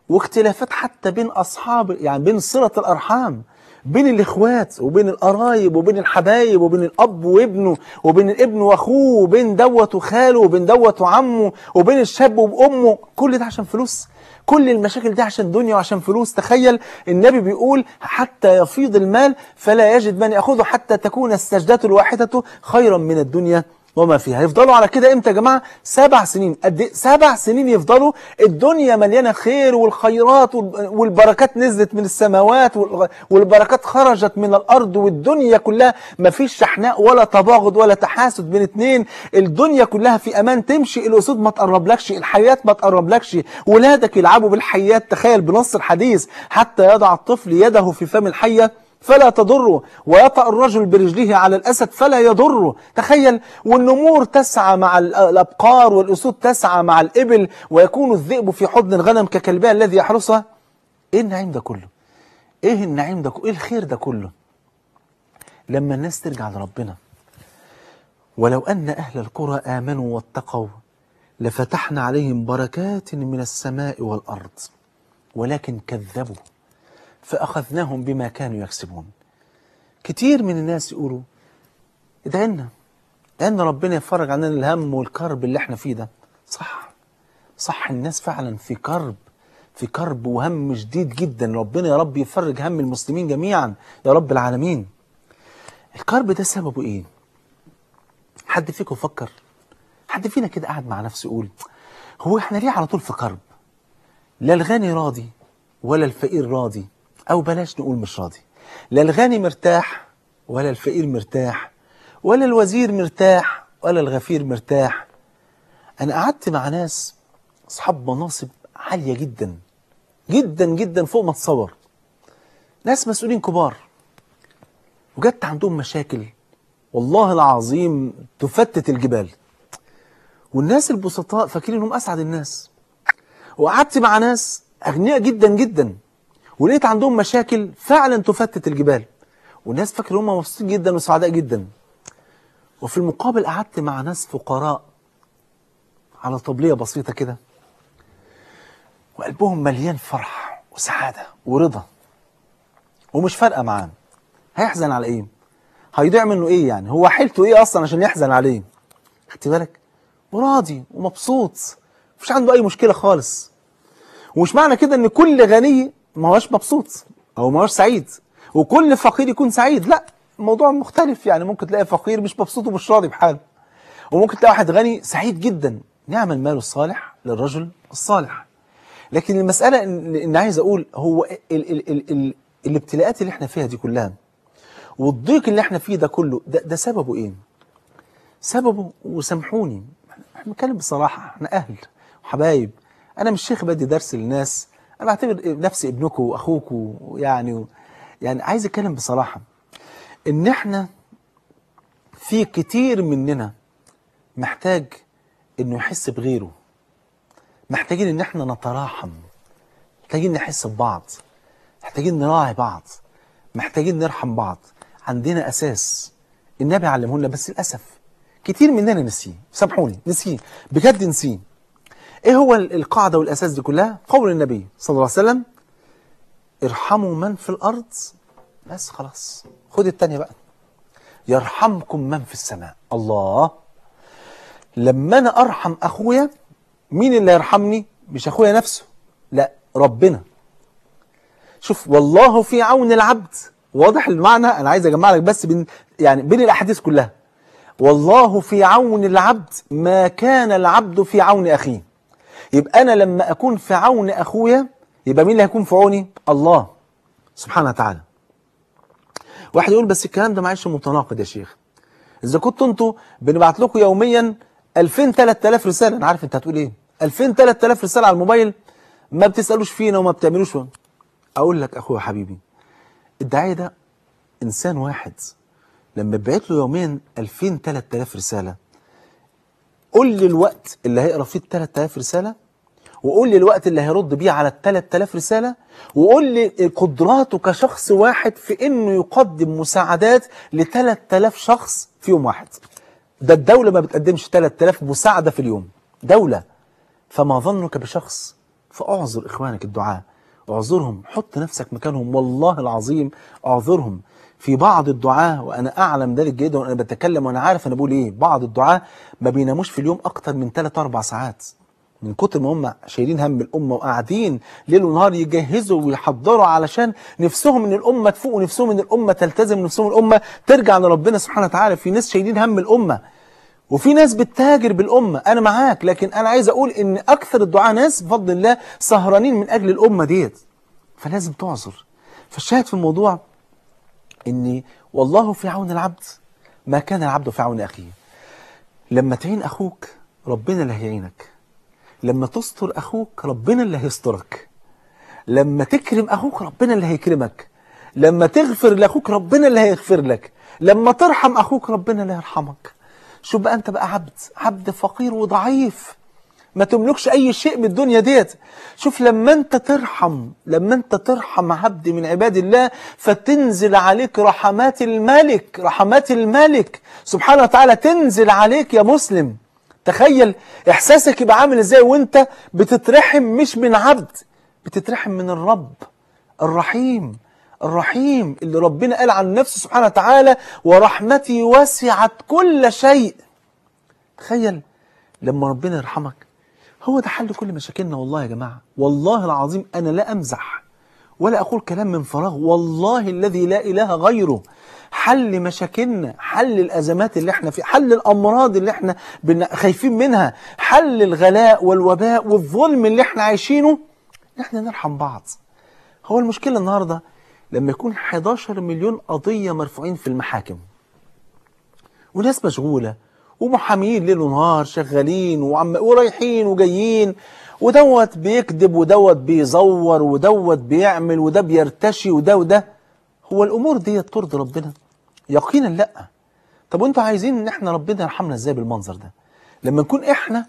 واختلافات حتى بين أصحاب يعني بين صلة الأرحام بين الاخوات وبين القرايب وبين الحبايب وبين الاب وابنه وبين الابن واخوه وبين دوت وخاله وبين دوت وعمه وبين الشاب وامه كل ده عشان فلوس كل المشاكل دي عشان دنيا وعشان فلوس تخيل النبي بيقول حتى يفيض المال فلا يجد من ياخذه حتى تكون السجده الواحده خيرا من الدنيا وما فيها يفضلوا على كده امتى يا جماعه سبع سنين قد إيه؟ سبع سنين يفضلوا الدنيا مليانه خير والخيرات والبركات نزلت من السماوات والبركات خرجت من الارض والدنيا كلها ما فيش شحناء ولا تباغض ولا تحاسد بين اتنين الدنيا كلها في امان تمشي الاسود ما تقربلكش الحيات ما تقربلكش ولادك يلعبوا بالحيات تخيل بنص الحديث حتى يضع الطفل يده في فم الحيه فلا تضره ويطأ الرجل برجله على الأسد فلا يضره تخيل والنمور تسعى مع الأبقار والأسود تسعى مع الإبل ويكون الذئب في حضن الغنم ككلبها الذي يحرسها إيه النعيم ده كله إيه النعيم ده كله إيه الخير ده كله لما الناس ترجع لربنا ولو أن أهل القرى آمنوا واتقوا لفتحنا عليهم بركات من السماء والأرض ولكن كذبوا فأخذناهم بما كانوا يكسبون كتير من الناس يقولوا ادعي لنا لنا ربنا يفرج عننا الهم والكرب اللي احنا فيه ده صح صح الناس فعلا في كرب في كرب وهم شديد جدا ربنا يا رب يفرج هم المسلمين جميعا يا رب العالمين الكرب ده سببه ايه حد فيكم فكر حد فينا كده قاعد مع نفسه يقول هو احنا ليه على طول في كرب لا الغني راضي ولا الفقير راضي أو بلاش نقول مش راضي لا الغني مرتاح ولا الفقير مرتاح ولا الوزير مرتاح ولا الغفير مرتاح أنا قعدت مع ناس أصحاب مناصب عالية جدا جدا جدا فوق ما تصور ناس مسؤولين كبار وجدت عندهم مشاكل والله العظيم تفتت الجبال والناس البسطاء فاكرين انهم اسعد الناس وقعدت مع ناس اغنياء جدا جدا ولقيت عندهم مشاكل فعلا تفتت الجبال والناس فاكر هم مبسوطين جدا وسعداء جدا وفي المقابل قعدت مع ناس فقراء على طبلية بسيطة كده وقلبهم مليان فرح وسعادة ورضا ومش فارقة معاه هيحزن على ايه هيضيع منه ايه يعني هو حيلته ايه اصلا عشان يحزن عليه خدت بالك وراضي ومبسوط مفيش عنده اي مشكلة خالص ومش معنى كده ان كل غني ما هوش مبسوط او ما هوش سعيد وكل فقير يكون سعيد لا الموضوع مختلف يعني ممكن تلاقي فقير مش مبسوط ومش راضي بحاله وممكن تلاقي واحد غني سعيد جدا نعم المال الصالح للرجل الصالح لكن المسألة اللي عايز أقول هو ال ال ال ال الابتلاءات اللي احنا فيها دي كلها والضيق اللي احنا فيه ده كله ده, ده سببه ايه؟ سببه وسامحوني احنا بنتكلم بصراحة احنا أهل وحبايب أنا مش شيخ بدي درس للناس انا بعتبر نفسي ابنكم واخوكم يعني يعني عايز اتكلم بصراحه ان احنا في كتير مننا محتاج انه يحس بغيره محتاجين ان احنا نتراحم محتاجين نحس ببعض محتاجين نراعي بعض محتاجين نرحم بعض عندنا اساس النبي علمه لنا بس للاسف كتير مننا نسيه سامحوني نسيه بجد نسيه ايه هو القاعدة والاساس دي كلها قول النبي صلى الله عليه وسلم ارحموا من في الارض بس خلاص خد التانية بقى يرحمكم من في السماء الله لما انا ارحم اخويا مين اللي يرحمني مش اخويا نفسه لا ربنا شوف والله في عون العبد واضح المعنى انا عايز اجمع لك بس بين يعني بين الاحاديث كلها والله في عون العبد ما كان العبد في عون اخيه يبقى أنا لما أكون في عون أخويا يبقى مين اللي هيكون في عوني الله سبحانه وتعالى واحد يقول بس الكلام ده معلش متناقض يا شيخ إذا كنتوا أنتوا بنبعت لكم يوميا 2000 3000 رسالة أنا عارف أنت هتقول إيه 2000 3000 رسالة على الموبايل ما بتسألوش فينا وما بتعملوش فينا. أقول لك أخويا حبيبي الدعاية ده إنسان واحد لما بعت له يوميا 2000 3000 رسالة قول لي الوقت اللي هيقرا فيه ال 3000 رساله وقول لي الوقت اللي هيرد بيه على ال 3000 رساله وقول لي قدراته كشخص واحد في انه يقدم مساعدات ل 3000 شخص في يوم واحد ده الدوله ما بتقدمش 3000 مساعده في اليوم دوله فما ظنك بشخص فاعذر اخوانك الدعاه اعذرهم حط نفسك مكانهم والله العظيم اعذرهم في بعض الدعاة وأنا أعلم ذلك جيدا وأنا بتكلم وأنا عارف أنا بقول إيه بعض الدعاة ما بيناموش في اليوم أكتر من 3 أربع ساعات من كتر ما هم شايلين هم الأمة وقاعدين ليل ونهار يجهزوا ويحضروا علشان نفسهم إن الأمة تفوق ونفسهم إن الأمة تلتزم ونفسهم الأمة ترجع لربنا سبحانه وتعالى في ناس شايلين هم الأمة وفي ناس بتتاجر بالأمة أنا معاك لكن أنا عايز أقول إن أكثر الدعاة ناس بفضل الله سهرانين من أجل الأمة ديت فلازم تعذر فالشاهد في الموضوع اني والله في عون العبد ما كان العبد في عون اخيه لما تعين اخوك ربنا اللي هيعينك لما تستر اخوك ربنا اللي هيسترك لما تكرم اخوك ربنا اللي هيكرمك لما تغفر لاخوك ربنا اللي هيغفر لك لما ترحم اخوك ربنا اللي هيرحمك شو بقى انت بقى عبد عبد فقير وضعيف ما تملكش اي شيء من الدنيا ديت شوف لما انت ترحم لما انت ترحم عبد من عباد الله فتنزل عليك رحمات الملك رحمات الملك سبحانه وتعالى تنزل عليك يا مسلم تخيل احساسك يبقى عامل ازاي وانت بتترحم مش من عبد بتترحم من الرب الرحيم الرحيم اللي ربنا قال عن نفسه سبحانه وتعالى ورحمتي وسعت كل شيء تخيل لما ربنا يرحمك هو ده حل كل مشاكلنا والله يا جماعة والله العظيم أنا لا أمزح ولا أقول كلام من فراغ والله الذي لا إله غيره حل مشاكلنا حل الأزمات اللي احنا في حل الأمراض اللي احنا خايفين منها حل الغلاء والوباء والظلم اللي احنا عايشينه احنا نرحم بعض هو المشكلة النهاردة لما يكون 11 مليون قضية مرفوعين في المحاكم وناس مشغولة ومحامين ليل ونهار شغالين وعم ورايحين وجايين ودوت بيكذب ودوت بيزور ودوت بيعمل وده بيرتشي وده وده هو الامور ديت ترضي ربنا يقينا لا طب وانتوا عايزين ان احنا ربنا يرحمنا ازاي بالمنظر ده لما نكون احنا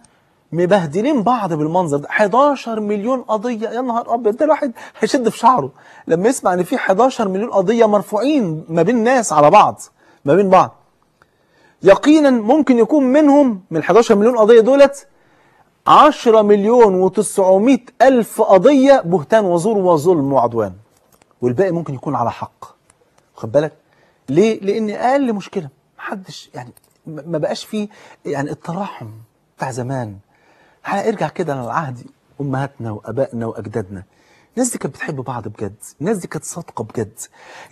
مبهدلين بعض بالمنظر ده 11 مليون قضيه يا نهار ابيض ده الواحد هيشد في شعره لما يسمع ان في 11 مليون قضيه مرفوعين ما بين ناس على بعض ما بين بعض يقينا ممكن يكون منهم من 11 مليون قضيه دولت 10 مليون و900 الف قضيه بهتان وزور وظلم وعدوان والباقي ممكن يكون على حق خد بالك ليه لان اقل مشكله محدش يعني ما بقاش فيه يعني التراحم بتاع زمان ارجع كده للعهد امهاتنا وابائنا واجدادنا الناس دي كانت بتحب بعض بجد الناس دي كانت صادقه بجد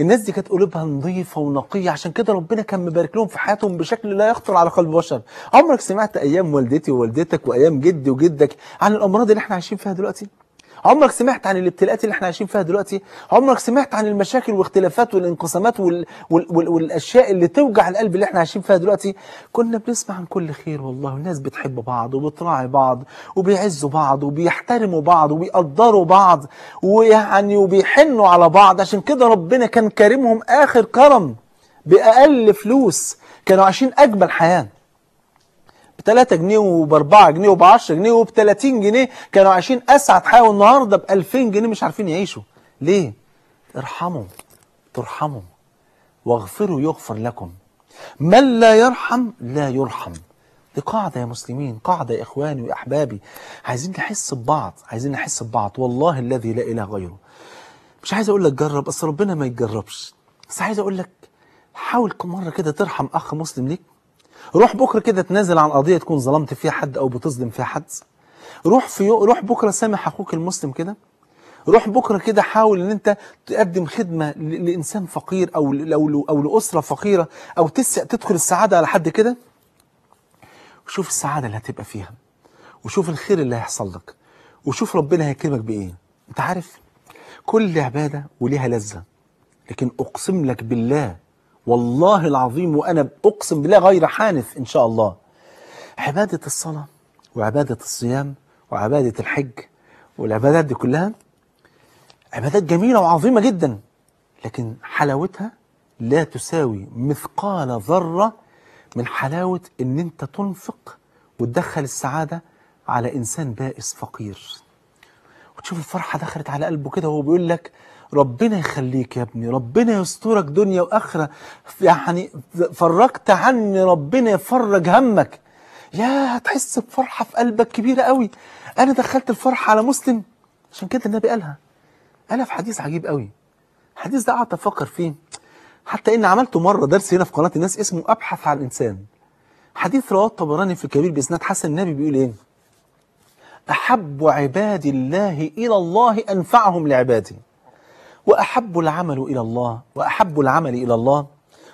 الناس دي كانت قلوبها نظيفه ونقيه عشان كده ربنا كان مبارك لهم في حياتهم بشكل لا يخطر على قلب بشر عمرك سمعت ايام والدتي ووالدتك وايام جدي وجدك عن الامراض اللي احنا عايشين فيها دلوقتي عمرك سمعت عن الابتلاءات اللي احنا عايشين فيها دلوقتي عمرك سمعت عن المشاكل والاختلافات والانقسامات وال... وال... وال... والاشياء اللي توجع القلب اللي احنا عايشين فيها دلوقتي كنا بنسمع عن كل خير والله والناس بتحب بعض وبتراعي بعض وبيعزوا بعض وبيحترموا بعض وبيقدروا بعض ويعني وبيحنوا على بعض عشان كده ربنا كان كريمهم اخر كرم باقل فلوس كانوا عايشين اجمل حياه 3 جنيه وب 4 جنيه وب 10 جنيه وب 30 جنيه كانوا عايشين اسعد حياه والنهارده ب 2000 جنيه مش عارفين يعيشوا ليه؟ ارحموا ترحموا واغفروا يغفر لكم من لا يرحم لا يرحم دي قاعدة يا مسلمين قاعدة يا إخواني وأحبابي عايزين نحس ببعض عايزين نحس ببعض والله الذي لا إله غيره مش عايز أقول لك جرب أصل ربنا ما يتجربش بس عايز أقول لك حاول مرة كده ترحم أخ مسلم ليك روح بكرة كده تنازل عن قضية تكون ظلمت فيها حد أو بتظلم فيها حد روح في يو... روح بكرة سامح أخوك المسلم كده روح بكرة كده حاول إن أنت تقدم خدمة ل... لإنسان فقير أو ل... أو, أو لأسرة فقيرة أو تس... تدخل السعادة على حد كده وشوف السعادة اللي هتبقى فيها وشوف الخير اللي هيحصل لك وشوف ربنا هيكرمك بإيه أنت عارف كل عبادة وليها لذة لكن أقسم لك بالله والله العظيم وأنا أقسم بالله غير حانث إن شاء الله عبادة الصلاة وعبادة الصيام وعبادة الحج والعبادات دي كلها عبادات جميلة وعظيمة جدا لكن حلاوتها لا تساوي مثقال ذرة من حلاوة إن أنت تنفق وتدخل السعادة على إنسان بائس فقير وتشوف الفرحة دخلت على قلبه كده وهو بيقول لك ربنا يخليك يا ابني ربنا يسترك دنيا واخره يعني فرجت عني ربنا يفرج همك يا هتحس بفرحه في قلبك كبيره قوي انا دخلت الفرحه على مسلم عشان كده النبي قالها قالها في حديث عجيب قوي الحديث ده قعدت افكر فيه حتى ان عملته مره درس هنا في قناه الناس اسمه ابحث عن الانسان حديث رواه الطبراني في الكبير باسناد حسن النبي بيقول ايه احب عباد الله الى الله انفعهم لعباده وأحب العمل إلى الله وأحب العمل إلى الله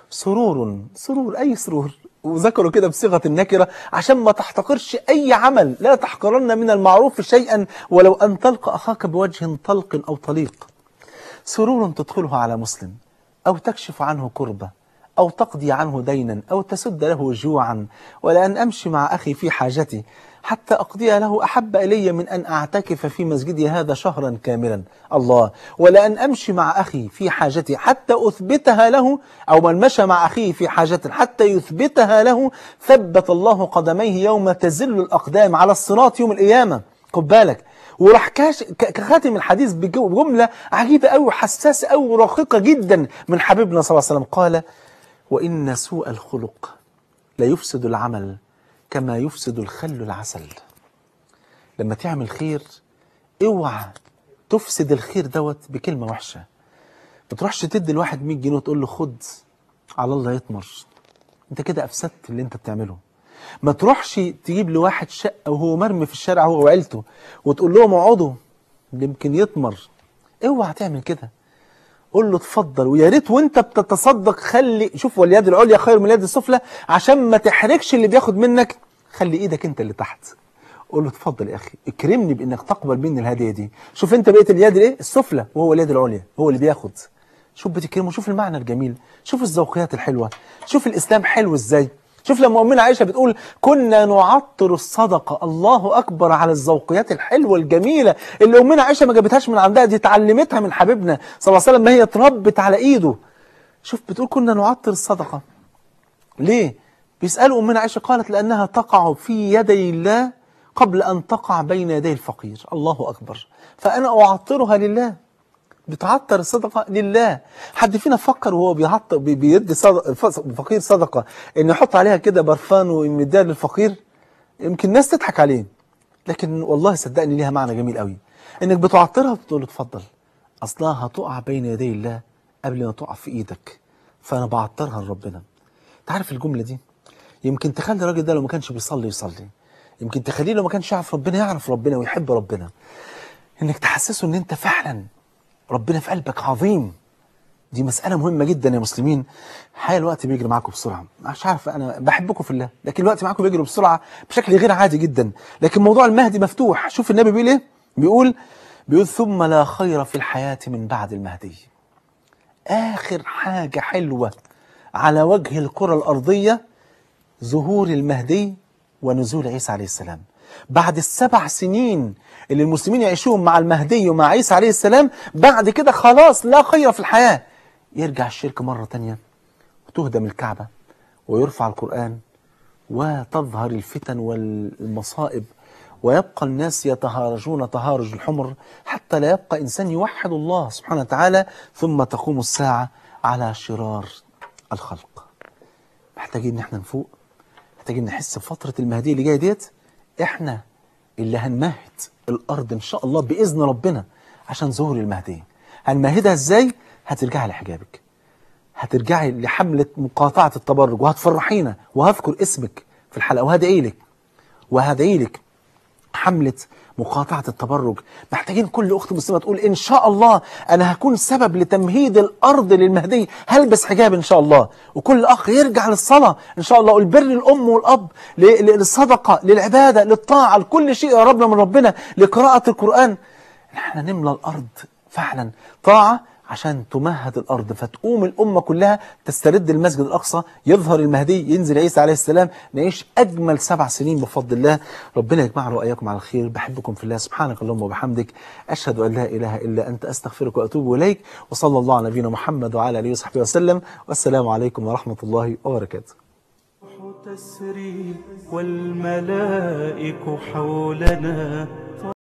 سرور سرور أي سرور وذكروا كده بصيغة النكرة عشان ما تحتقرش أي عمل لا تحقرن من المعروف شيئا ولو أن تلقى أخاك بوجه طلق أو طليق سرور تدخله على مسلم أو تكشف عنه كربة أو تقضي عنه دينا أو تسد له جوعا ولأن أمشي مع أخي في حاجتي حتى أقضيها له أحب إلي من أن أعتكف في مسجدي هذا شهرا كاملا الله ولا أن أمشي مع أخي في حاجتي حتى أثبتها له أو من مشى مع أخيه في حاجة حتى يثبتها له ثبت الله قدميه يوم تزل الأقدام على الصراط يوم القيامة خد بالك وراح كاش كخاتم الحديث بجملة عجيبة أو حساسة أو وراققة جدا من حبيبنا صلى الله عليه وسلم قال وإن سوء الخلق لا يفسد العمل كما يفسد الخل العسل لما تعمل خير اوعى تفسد الخير دوت بكلمة وحشة ما تروحش تدي الواحد 100 جنيه وتقول له خد على الله يطمر انت كده افسدت اللي انت بتعمله ما تروحش تجيب لواحد شقة وهو مرمي في الشارع هو وعيلته وتقول لهم اقعدوا يمكن يطمر اوعى تعمل كده قول له اتفضل ويا ريت وانت بتتصدق خلي شوف واليد العليا خير من اليد السفلى عشان ما تحرجش اللي بياخد منك خلي ايدك انت اللي تحت قول له اتفضل يا اخي اكرمني بانك تقبل مني الهديه دي شوف انت بقيت اليد الايه السفلى وهو اليد العليا هو اللي بياخد شوف بتكرمه شوف المعنى الجميل شوف الذوقيات الحلوه شوف الاسلام حلو ازاي شوف لما أمنا عائشة بتقول كنا نعطر الصدقة الله أكبر على الذوقيات الحلوة الجميلة اللي أمنا عائشة ما جابتهاش من عندها دي اتعلمتها من حبيبنا صلى الله عليه وسلم ما هي اتربت على إيده شوف بتقول كنا نعطر الصدقة ليه؟ بيسألوا أمنا عائشة قالت لأنها تقع في يدي الله قبل أن تقع بين يدي الفقير الله أكبر فأنا أعطرها لله بتعطر الصدقه لله حد فينا فكر وهو بيعطر بيدي صدق فقير صدقه ان يحط عليها كده برفان ومديها للفقير يمكن الناس تضحك عليه لكن والله صدقني ليها معنى جميل قوي انك بتعطرها وتقول له اتفضل اصلها هتقع بين يدي الله قبل ما تقع في ايدك فانا بعطرها لربنا انت عارف الجمله دي يمكن تخلي الراجل ده لو ما كانش بيصلي يصلي يمكن تخليه لو ما كانش يعرف ربنا يعرف ربنا ويحب ربنا انك تحسسه ان انت فعلا ربنا في قلبك عظيم دي مسألة مهمة جدا يا مسلمين حقيقة الوقت بيجري معاكم بسرعة مش عارف أنا بحبكم في الله لكن الوقت معاكم بيجري بسرعة بشكل غير عادي جدا لكن موضوع المهدي مفتوح شوف النبي بيقول إيه بيقول بيقول ثم لا خير في الحياة من بعد المهدي آخر حاجة حلوة على وجه الكرة الأرضية ظهور المهدي ونزول عيسى عليه السلام بعد السبع سنين اللي المسلمين يعيشوهم مع المهدي ومع عيسى عليه السلام بعد كده خلاص لا خير في الحياة يرجع الشرك مرة تانية وتهدم الكعبة ويرفع القرآن وتظهر الفتن والمصائب ويبقى الناس يتهارجون تهارج الحمر حتى لا يبقى إنسان يوحد الله سبحانه وتعالى ثم تقوم الساعة على شرار الخلق محتاجين ان احنا نفوق محتاجين نحس بفترة المهدي اللي جاية ديت احنا اللي هنمهد الأرض إن شاء الله بإذن ربنا عشان ظهور المهدية هنمهدها إزاي؟ هترجعي لحجابك هترجعي لحملة مقاطعة التبرج وهتفرحينا وهذكر اسمك في الحلقة وهدعي لك وهدعي لك حملة مقاطعة التبرج محتاجين كل أخت مسلمة تقول إن شاء الله أنا هكون سبب لتمهيد الأرض للمهدي هلبس حجاب إن شاء الله وكل أخ يرجع للصلاة إن شاء الله والبر للأم والأب للصدقة للعبادة للطاعة لكل شيء يا ربنا من ربنا لقراءة القرآن نحن احنا نملى الأرض فعلا طاعة عشان تمهد الأرض فتقوم الأمة كلها تسترد المسجد الأقصى يظهر المهدي ينزل عيسى عليه السلام نعيش أجمل سبع سنين بفضل الله ربنا يجمعنا وإياكم على الخير بحبكم في الله سبحانك اللهم وبحمدك أشهد أن لا إله إلا أنت أستغفرك وأتوب إليك وصلى الله على نبينا محمد وعلى آله وصحبه وسلم والسلام عليكم ورحمة الله وبركاته تسري والملائك حولنا